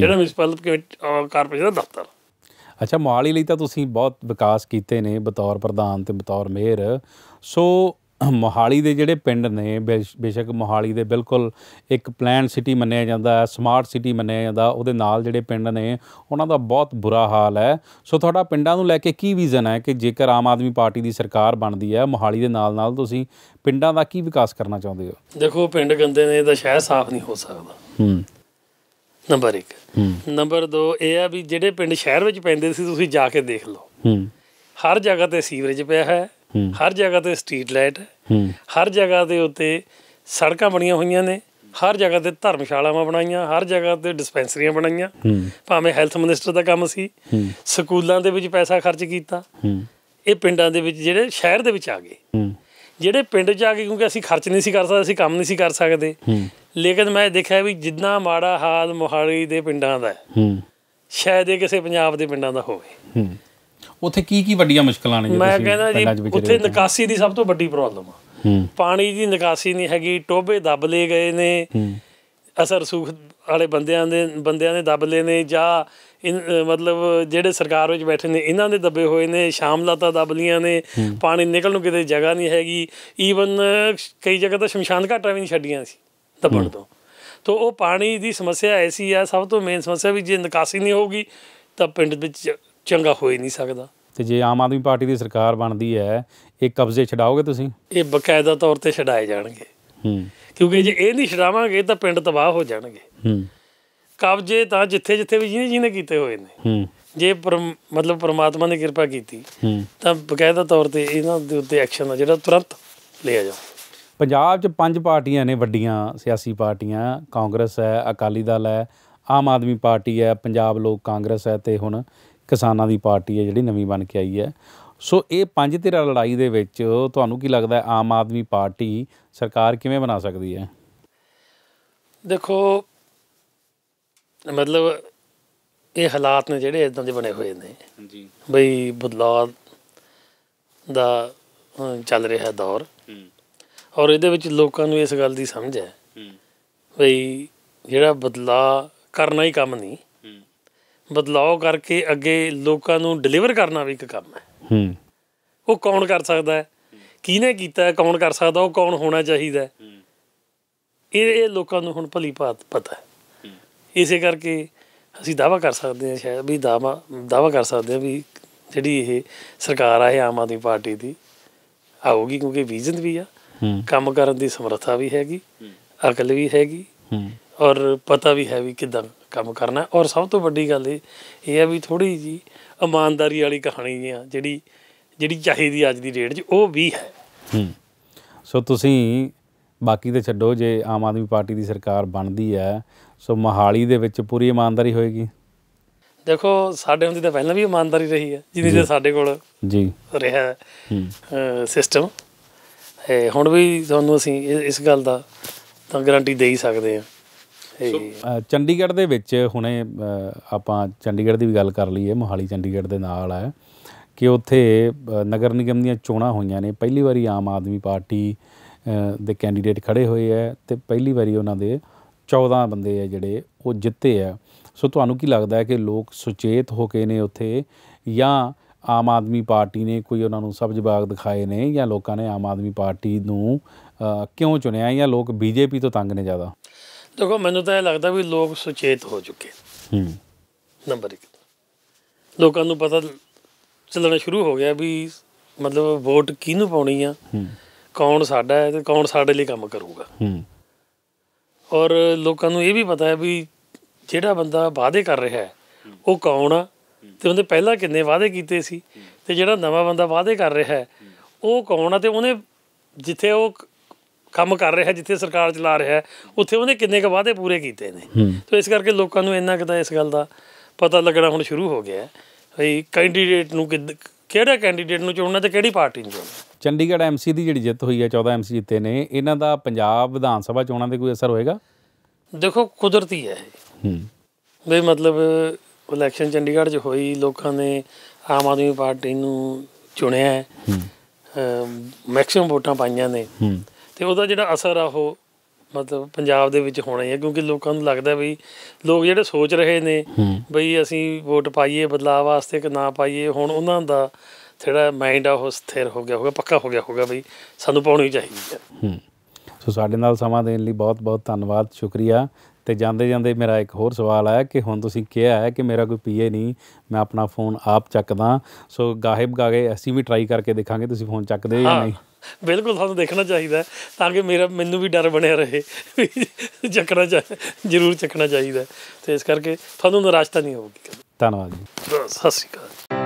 B: ਜਿਹੜਾ ਮਿਸਪਲ ਕਮੇਟੀ ਕਾਰਪੋਰੇਸ਼ਨ ਦਾ ਦਫ਼ਤਰ
A: ਅੱਛਾ ਮੋਹਾਲੀ ਲਈ ਤਾਂ ਤੁਸੀਂ ਬਹੁਤ ਵਿਕਾਸ ਕੀਤੇ ਨੇ ਬਤੌਰ ਪ੍ਰਧਾਨ ਤੇ ਬਤੌਰ ਮੇਅਰ ਸੋ ਮੋਹਾਲੀ ਦੇ ਜਿਹੜੇ ਪਿੰਡ ਨੇ ਬੇਸ਼ੱਕ ਮੋਹਾਲੀ ਦੇ ਬਿਲਕੁਲ ਇੱਕ ਪਲਾਨ ਸਿਟੀ ਮੰਨਿਆ ਜਾਂਦਾ ਹੈ ਸਮਾਰਟ ਸਿਟੀ ਮੰਨਿਆ ਜਾਂਦਾ ਉਹਦੇ ਨਾਲ ਜਿਹੜੇ ਪਿੰਡ ਨੇ ਉਹਨਾਂ ਦਾ ਬਹੁਤ ਬੁਰਾ ਹਾਲ ਹੈ ਸੋ ਤੁਹਾਡਾ ਪਿੰਡਾਂ ਨੂੰ ਲੈ ਕੇ ਕੀ ਵਿਜ਼ਨ ਹੈ ਕਿ ਜੇਕਰ ਆਮ ਆਦਮੀ ਪਾਰਟੀ ਦੀ ਸਰਕਾਰ ਬਣਦੀ ਹੈ ਮੋਹਾਲੀ ਦੇ ਨਾਲ ਨਾਲ ਤੁਸੀਂ ਪਿੰਡਾਂ ਦਾ ਕੀ ਵਿਕਾਸ ਕਰਨਾ ਚਾਹੁੰਦੇ ਹੋ
B: ਦੇਖੋ ਪਿੰਡ ਗੰਦੇ ਨੇ ਤਾਂ ਸ਼ਹਿਰ ਸਾਫ਼ ਨਹੀਂ ਹੋ ਸਕਦਾ ਹੂੰ ਨੰਬਰ 1 ਨੰਬਰ 2 ਇਹ ਆ ਵੀ ਜਿਹੜੇ ਪਿੰਡ ਸ਼ਹਿਰ ਵਿੱਚ ਪੈਂਦੇ ਸੀ ਤੁਸੀਂ ਜਾ ਕੇ ਦੇਖ ਲਓ ਹਰ ਜਗ੍ਹਾ ਤੇ ਸੀਵਰੇਜ ਪਿਆ ਹੈ ਹਰ ਜਗ੍ਹਾ ਤੇ ਸਟਰੀਟ ਲਾਈਟ ਹਰ ਜਗ੍ਹਾ ਦੇ ਉੱਤੇ ਸੜਕਾਂ ਬਣੀਆਂ ਹੋਈਆਂ ਨੇ ਹਰ ਜਗ੍ਹਾ ਤੇ ਧਰਮਸ਼ਾਲਾਵਾਂ ਬਣਾਈਆਂ ਹਰ ਜਗ੍ਹਾ ਤੇ ਡਿਸਪੈਂਸਰੀਆਂ ਬਣਾਈਆਂ ਭਾਵੇਂ ਹੈਲਥ ਮਿਨਿਸਟਰ ਦਾ ਕੰਮ ਸੀ ਸਕੂਲਾਂ ਦੇ ਵਿੱਚ ਪੈਸਾ ਖਰਚ ਕੀਤਾ ਇਹ ਪਿੰਡਾਂ ਦੇ ਵਿੱਚ ਜਿਹੜੇ ਸ਼ਹਿਰ ਦੇ ਵਿੱਚ ਆ ਗਏ ਜਿਹੜੇ ਪਿੰਡ 'ਚ ਆ ਗਏ ਕਿਉਂਕਿ ਅਸੀਂ ਖਰਚ ਨਹੀਂ ਸੀ ਕਰ ਸਕਦੇ ਅਸੀਂ ਕੰਮ ਨਹੀਂ ਸੀ ਕਰ ਸਕਦੇ ਲੇਕਿਨ ਮੈਂ ਦੇਖਿਆ ਵੀ ਜਿੰਨਾ ਮਾੜਾ ਹਾਲ ਮੋਹਾਲੀ ਦੇ ਪਿੰਡਾਂ ਦਾ ਹੂੰ ਸ਼ਾਇਦ ਇਹ ਕਿਸੇ ਪੰਜਾਬ ਦੇ ਪਿੰਡਾਂ ਦਾ ਹੋਵੇ ਹੂੰ
A: ਉੱਥੇ ਕੀ ਕੀ ਵੱਡੀਆਂ ਮੁਸ਼ਕਲਾਂ ਨੇ ਮੈਂ ਕਹਿੰਦਾ ਜੀ ਉੱਥੇ
B: ਨਿਕਾਸੀ ਦੀ ਸਭ ਤੋਂ ਵੱਡੀ ਪ੍ਰੋਬਲਮ ਆ ਹੂੰ ਪਾਣੀ ਦੀ ਨਿਕਾਸੀ ਨਹੀਂ ਹੈਗੀ ਟੋਬੇ ਦੱਬ ਲਏ ਗਏ ਨੇ ਹੂੰ ਅਸਰ ਸੂਖ ਵਾਲੇ ਬੰਦਿਆਂ ਦੇ ਬੰਦਿਆਂ ਨੇ ਦੱਬ ਲਏ ਨੇ ਜਾਂ ਮਤਲਬ ਜਿਹੜੇ ਸਰਕਾਰ ਵਿੱਚ ਬੈਠੇ ਨੇ ਇਹਨਾਂ ਦੇ ਦੱਬੇ ਹੋਏ ਨੇ ਸ਼ਾਮਲਾਤਾ ਦੱਬ ਲੀਆਂ ਨੇ ਪਾਣੀ ਨਿਕਲਣ ਨੂੰ ਕਿਤੇ ਜਗ੍ਹਾ ਨਹੀਂ ਹੈਗੀ ਈਵਨ ਕਈ ਜਗ੍ਹਾ ਤਾਂ ਸ਼ਮਸ਼ਾਨ ਘਾਟਾਂ ਵੀ ਨਹੀਂ ਛੱਡੀਆਂ ਸੀ ਦਬੜ ਤੋਂ ਤੋਂ ਉਹ ਪਾਣੀ ਦੀ ਸਮੱਸਿਆ ਐਸੀ ਆ ਸਭ ਤੋਂ ਮੇਨ ਸਮੱਸਿਆ ਵੀ ਜੇ ਨਿਕਾਸੀ ਨਹੀਂ ਹੋਊਗੀ ਤਾਂ ਪਿੰਡ ਵਿੱਚ ਚੰਗਾ ਹੋ ਹੀ ਨਹੀਂ ਸਕਦਾ
A: ਤੇ ਜੇ ਆਮ ਆਦਮੀ ਪਾਰਟੀ ਦੀ ਸਰਕਾਰ ਬਣਦੀ ਹੈ ਇਹ ਕਬਜ਼ੇ ਛਡਾਓਗੇ ਤੁਸੀਂ
B: ਇਹ ਬਕਾਇਦਾ ਤੌਰ ਤੇ ਛਡਾਏ ਜਾਣਗੇ ਹੂੰ ਕਿਉਂਕਿ ਜੇ ਇਹ ਨਹੀਂ ਛਡਾਵਾਂਗੇ ਤਾਂ ਪਿੰਡ ਤਬਾਹ ਹੋ ਜਾਣਗੇ ਹੂੰ ਕਬਜ਼ੇ ਤਾਂ ਜਿੱਥੇ ਜਿੱਥੇ ਵੀ ਜਿਹਨੇ ਜਿਹਨੇ ਕੀਤੇ ਹੋਏ ਨੇ ਹੂੰ ਜੇ ਮਤਲਬ ਪ੍ਰਮਾਤਮਾ ਨੇ ਕਿਰਪਾ ਕੀਤੀ ਹੂੰ ਤਾਂ ਬਕਾਇਦਾ ਤੌਰ ਤੇ ਇਹਨਾਂ ਦੇ ਉੱਤੇ ਐਕਸ਼ਨ ਆ ਜਿਹੜਾ ਤੁਰੰਤ ਲਿਆ ਜਾਵੇ
A: ਪੰਜਾਬ 'ਚ ਪੰਜ ਪਾਰਟੀਆਂ ਨੇ ਵੱਡੀਆਂ ਸਿਆਸੀ ਪਾਰਟੀਆਂ ਕਾਂਗਰਸ ਹੈ ਅਕਾਲੀ ਦਲ ਹੈ ਆਮ ਆਦਮੀ ਪਾਰਟੀ ਹੈ ਪੰਜਾਬ ਲੋਕ ਕਾਂਗਰਸ ਹੈ ਤੇ ਹੁਣ ਕਿਸਾਨਾਂ ਦੀ ਪਾਰਟੀ ਹੈ ਜਿਹੜੀ ਨਵੀਂ ਬਣ ਕੇ ਆਈ ਹੈ ਸੋ ਇਹ ਪੰਜ ਤੇਰਾ ਲੜਾਈ ਦੇ ਵਿੱਚ ਤੁਹਾਨੂੰ ਕੀ ਲੱਗਦਾ ਆਮ ਆਦਮੀ ਪਾਰਟੀ ਸਰਕਾਰ ਕਿਵੇਂ ਬਣਾ ਸਕਦੀ ਹੈ
B: ਦੇਖੋ ਮਤਲਬ ਇਹ ਹਾਲਾਤ ਨੇ ਜਿਹੜੇ ਇਦਾਂ ਦੇ ਬਣੇ ਹੋਏ ਨੇ ਜੀ ਬਈ ਬਦਲਾਅ ਦਾ ਚੱਲ ਰਿਹਾ ਦੌਰ ਔਰ ਇਹਦੇ ਵਿੱਚ ਲੋਕਾਂ ਨੂੰ ਇਸ ਗੱਲ ਦੀ ਸਮਝ ਹੈ ਵੀ ਜਿਹੜਾ ਬਦਲਾ ਕਰਨਾ ਹੀ ਕੰਮ ਨਹੀਂ ਬਦਲਾਅ ਕਰਕੇ ਅੱਗੇ ਲੋਕਾਂ ਨੂੰ ਡਿਲੀਵਰ ਕਰਨਾ ਵੀ ਇੱਕ ਕੰਮ ਹੈ ਉਹ ਕੌਣ ਕਰ ਸਕਦਾ ਹੈ ਕਿਹਨੇ ਕੀਤਾ ਹੈ ਕੌਣ ਕਰ ਸਕਦਾ ਉਹ ਕੌਣ ਹੋਣਾ ਚਾਹੀਦਾ ਇਹ ਇਹ ਲੋਕਾਂ ਨੂੰ ਹੁਣ ਭਲੀ ਭਾਤ ਪਤਾ ਹੈ ਇਸੇ ਕਰਕੇ ਅਸੀਂ ਦਾਵਾ ਕਰ ਸਕਦੇ ਹਾਂ ਸ਼ਾਇਦ ਵੀ ਦਾਵਾ ਦਾਵਾ ਕਰ ਸਕਦੇ ਹਾਂ ਵੀ ਜਿਹੜੀ ਇਹ ਸਰਕਾਰ ਆ ਇਹ ਆਮ ਆਦਮੀ ਪਾਰਟੀ ਦੀ ਆਉਗੀ ਕਿਉਂਕਿ ਵਿਜ਼ਨ ਵੀ ਆ ਕੰਮ ਕਰਨ ਦੀ ਸਮਰੱਥਾ ਵੀ ਹੈਗੀ ਅਕਲ ਵੀ ਹੈਗੀ ਔਰ ਪਤਾ ਵੀ ਹੈ ਵੀ ਕਿਦਾਂ ਕੰਮ ਕਰਨਾ ਔਰ ਸਭ ਤੋਂ ਵੱਡੀ ਗੱਲ ਇਹ ਹੈ ਵੀ ਥੋੜੀ ਜੀ ਇਮਾਨਦਾਰੀ ਵਾਲੀ ਕਹਾਣੀ ਆ ਜਿਹੜੀ ਜਿਹੜੀ ਚਾਹੀਦੀ ਅੱਜ ਦੀ ਡੇਟ 'ਚ ਉਹ ਵੀ
A: ਹੈ ਸੋ ਤੁਸੀਂ ਬਾਕੀ ਤੇ ਛੱਡੋ ਜੇ ਆਮ ਆਦਮੀ ਪਾਰਟੀ ਦੀ ਸਰਕਾਰ ਬਣਦੀ ਹੈ ਸੋ ਮਹਾਲੀ ਦੇ ਵਿੱਚ ਪੂਰੀ ਇਮਾਨਦਾਰੀ ਹੋਏਗੀ
B: ਦੇਖੋ ਸਾਡੇ ਹੁੰਦੀ ਤਾਂ ਪਹਿਲਾਂ ਵੀ ਇਮਾਨਦਾਰੀ ਰਹੀ ਹੈ ਜਿਵੇਂ ਸਾਡੇ ਕੋਲ ਜੀ ਰਿਹਾ ਹੈ ਸਿਸਟਮ ਹੁਣ ਵੀ ਤੁਹਾਨੂੰ ਅਸੀਂ ਇਸ ਗੱਲ ਦਾ ਤਾਂ ਗਾਰੰਟੀ ਦੇ ਹੀ ਸਕਦੇ
A: ਆ ਚੰਡੀਗੜ੍ਹ ਦੇ ਵਿੱਚ ਹੁਣੇ ਆਪਾਂ ਚੰਡੀਗੜ੍ਹ ਦੀ ਵੀ ਗੱਲ ਕਰ ਲਈਏ ਮੋਹਾਲੀ ਚੰਡੀਗੜ੍ਹ ਦੇ ਨਾਲ ਹੈ ਕਿ ਉੱਥੇ ਨਗਰ ਨਿਗਮ ਦੀਆਂ ਚੋਣਾਂ ਹੋਈਆਂ ਨੇ ਪਹਿਲੀ ਵਾਰੀ ਆਮ ਆਦਮੀ ਪਾਰਟੀ ਦੇ ਕੈਂਡੀਡੇਟ ਖੜੇ ਹੋਏ ਐ ਤੇ ਪਹਿਲੀ ਵਾਰੀ ਉਹਨਾਂ ਦੇ 14 ਬੰਦੇ ਆ ਜਿਹੜੇ ਉਹ ਜਿੱਤੇ ਆ ਸੋ ਤੁਹਾਨੂੰ ਕੀ ਲੱਗਦਾ ਹੈ ਕਿ ਲੋਕ ਸੁਚੇਤ ਹੋ ਕੇ ਨੇ ਉੱਥੇ ਜਾਂ ਆਮ ਆਦਮੀ ਪਾਰਟੀ ਨੇ ਕੋਈ ਉਹਨਾਂ ਨੂੰ ਸਬਜ ਬਾਗ ਦਿਖਾਏ ਨੇ ਜਾਂ ਲੋਕਾਂ ਨੇ ਆਮ ਆਦਮੀ ਪਾਰਟੀ ਨੂੰ ਕਿਉਂ ਚੁਣਿਆ ਜਾਂ ਲੋਕ ਬੀਜੇਪੀ ਤੋਂ ਤੰਗ ਨੇ ਜ਼ਿਆਦਾ
B: ਦੇਖੋ ਮੈਨੂੰ ਤਾਂ ਇਹ ਲੱਗਦਾ ਵੀ ਲੋਕ ਸੁਚੇਤ ਹੋ ਚੁੱਕੇ ਹੂੰ ਨੰਬਰ 1 ਲੋਕਾਂ ਨੂੰ ਪਤਾ ਚੱਲਣਾ ਸ਼ੁਰੂ ਹੋ ਗਿਆ ਵੀ ਮਤਲਬ ਵੋਟ ਕਿਹਨੂੰ ਪਾਉਣੀ ਆ ਕੌਣ ਸਾਡਾ ਹੈ ਤੇ ਕੌਣ ਸਾਡੇ ਲਈ ਕੰਮ ਕਰੂਗਾ ਹੂੰ ਔਰ ਲੋਕਾਂ ਨੂੰ ਇਹ ਵੀ ਪਤਾ ਹੈ ਵੀ ਜਿਹੜਾ ਬੰਦਾ ਵਾਅਦੇ ਕਰ ਰਿਹਾ ਹੈ ਉਹ ਕੌਣ ਆ ਤੇ ਉਹਨੇ ਪਹਿਲਾਂ ਕਿੰਨੇ ਵਾਅਦੇ ਕੀਤੇ ਸੀ ਤੇ ਜਿਹੜਾ ਨਵਾਂ ਬੰਦਾ ਵਾਅਦੇ ਕਰ ਰਿਹਾ ਹੈ ਉਹ ਕੌਣ ਆ ਤੇ ਉਹਨੇ ਜਿੱਥੇ ਉਹ ਕੰਮ ਕਰ ਰਿਹਾ ਜਿੱਥੇ ਸਰਕਾਰ ਚਲਾ ਰਿਹਾ ਉੱਥੇ ਉਹਨੇ ਕਿੰਨੇ ਕ ਵਾਅਦੇ ਪੂਰੇ ਕੀਤੇ ਨੇ ਤੇ ਇਸ ਕਰਕੇ ਲੋਕਾਂ ਨੂੰ ਇੰਨਾ ਕਿਦਾ ਇਸ ਗੱਲ ਦਾ ਪਤਾ ਲੱਗਣਾ ਹੁਣ ਸ਼ੁਰੂ ਹੋ ਗਿਆ ਭਈ ਕੈਂਡੀਡੇਟ ਨੂੰ ਕਿਹੜਾ ਕੈਂਡੀਡੇਟ ਨੂੰ ਚੁਣਨਾ ਤੇ ਕਿਹੜੀ ਪਾਰਟੀ ਨੂੰ
A: ਚੰਡੀਗੜ੍ਹ ਐਮਸੀ ਦੀ ਜਿਹੜੀ ਜਿੱਤ ਹੋਈ ਹੈ 14 ਐਮਸੀ ਜਿੱਤੇ ਨੇ ਇਹਨਾਂ ਦਾ ਪੰਜਾਬ ਵਿਧਾਨ ਸਭਾ ਚੋਣਾਂ ਤੇ ਕੋਈ ਅਸਰ ਹੋਏਗਾ
B: ਦੇਖੋ ਕੁਦਰਤੀ ਹੈ ਹੂੰ ਬਈ ਮਤਲਬ ਇਲੈਕਸ਼ਨ ਚੰਡੀਗੜ੍ਹ 'ਚ ਹੋਈ ਲੋਕਾਂ ਨੇ ਆਮ ਆਦਮੀ ਪਾਰਟੀ ਨੂੰ ਚੁਣਿਆ ਹੈ ਮੈਕਸਿਮਮ ਵੋਟਾਂ ਪਾਈਆਂ ਨੇ ਤੇ ਉਹਦਾ ਜਿਹੜਾ ਅਸਰ ਆ ਉਹ ਮਤਲਬ ਪੰਜਾਬ ਦੇ ਵਿੱਚ ਹੋਣਾ ਹੀ ਹੈ ਕਿਉਂਕਿ ਲੋਕਾਂ ਨੂੰ ਲੱਗਦਾ ਵੀ ਲੋਕ ਜਿਹੜੇ ਸੋਚ ਰਹੇ ਨੇ ਬਈ ਅਸੀਂ ਵੋਟ ਪਾਈਏ ਬਦਲਾਅ ਵਾਸਤੇ ਕਿ ਨਾ ਪਾਈਏ ਹੁਣ ਉਹਨਾਂ ਦਾ ਜਿਹੜਾ ਮਾਈਂਡ ਆ ਉਹ ਸਥਿਰ ਹੋ ਗਿਆ ਹੋਗਾ ਪੱਕਾ ਹੋ ਗਿਆ ਹੋਗਾ ਬਈ ਸਾਨੂੰ ਪਾਉਣੀ ਚਾਹੀਦੀ
A: ਹੈ ਸੋ ਸਾਡੇ ਨਾਲ ਸਮਾਂ ਦੇਣ ਲਈ ਬਹੁਤ ਬਹੁਤ ਧੰਨਵਾਦ ਸ਼ੁਕਰੀਆ ਤੇ ਜਾਂਦੇ ਜਾਂਦੇ ਮੇਰਾ ਇੱਕ ਹੋਰ ਸਵਾਲ ਆਇਆ ਕਿ ਹੁਣ ਤੁਸੀਂ ਕਿਹਾ ਹੈ ਕਿ ਮੇਰਾ ਕੋਈ ਪੀਏ ਨਹੀਂ ਮੈਂ ਆਪਣਾ ਫੋਨ ਆਪ ਚੱਕਦਾ ਸੋ ਗਾਹਿਬ ਗਾਗੇ ਅਸੀਂ ਵੀ ਟਰਾਈ ਕਰਕੇ ਦੇਖਾਂਗੇ ਤੁਸੀਂ ਫੋਨ ਚੱਕਦੇ ਜਾਂ ਨਹੀਂ
B: ਬਿਲਕੁਲ ਤੁਹਾਨੂੰ ਦੇਖਣਾ ਚਾਹੀਦਾ ਤਾਂ ਕਿ ਮੇਰਾ ਮੈਨੂੰ ਵੀ ਡਰ ਬਣਿਆ ਰਹੇ ਚੱਕਣਾ ਚਾਹੀਦਾ ਜ਼ਰੂਰ ਚੱਕਣਾ ਚਾਹੀਦਾ ਤੇ ਇਸ ਕਰਕੇ ਤੁਹਾਨੂੰ ਨਿਰਾਸ਼ਤਾ ਨਹੀਂ ਹੋਊਗੀ ਧੰਨਵਾਦ ਜੀ ਸਤਿ ਸ਼੍ਰੀ ਅਕਾਲ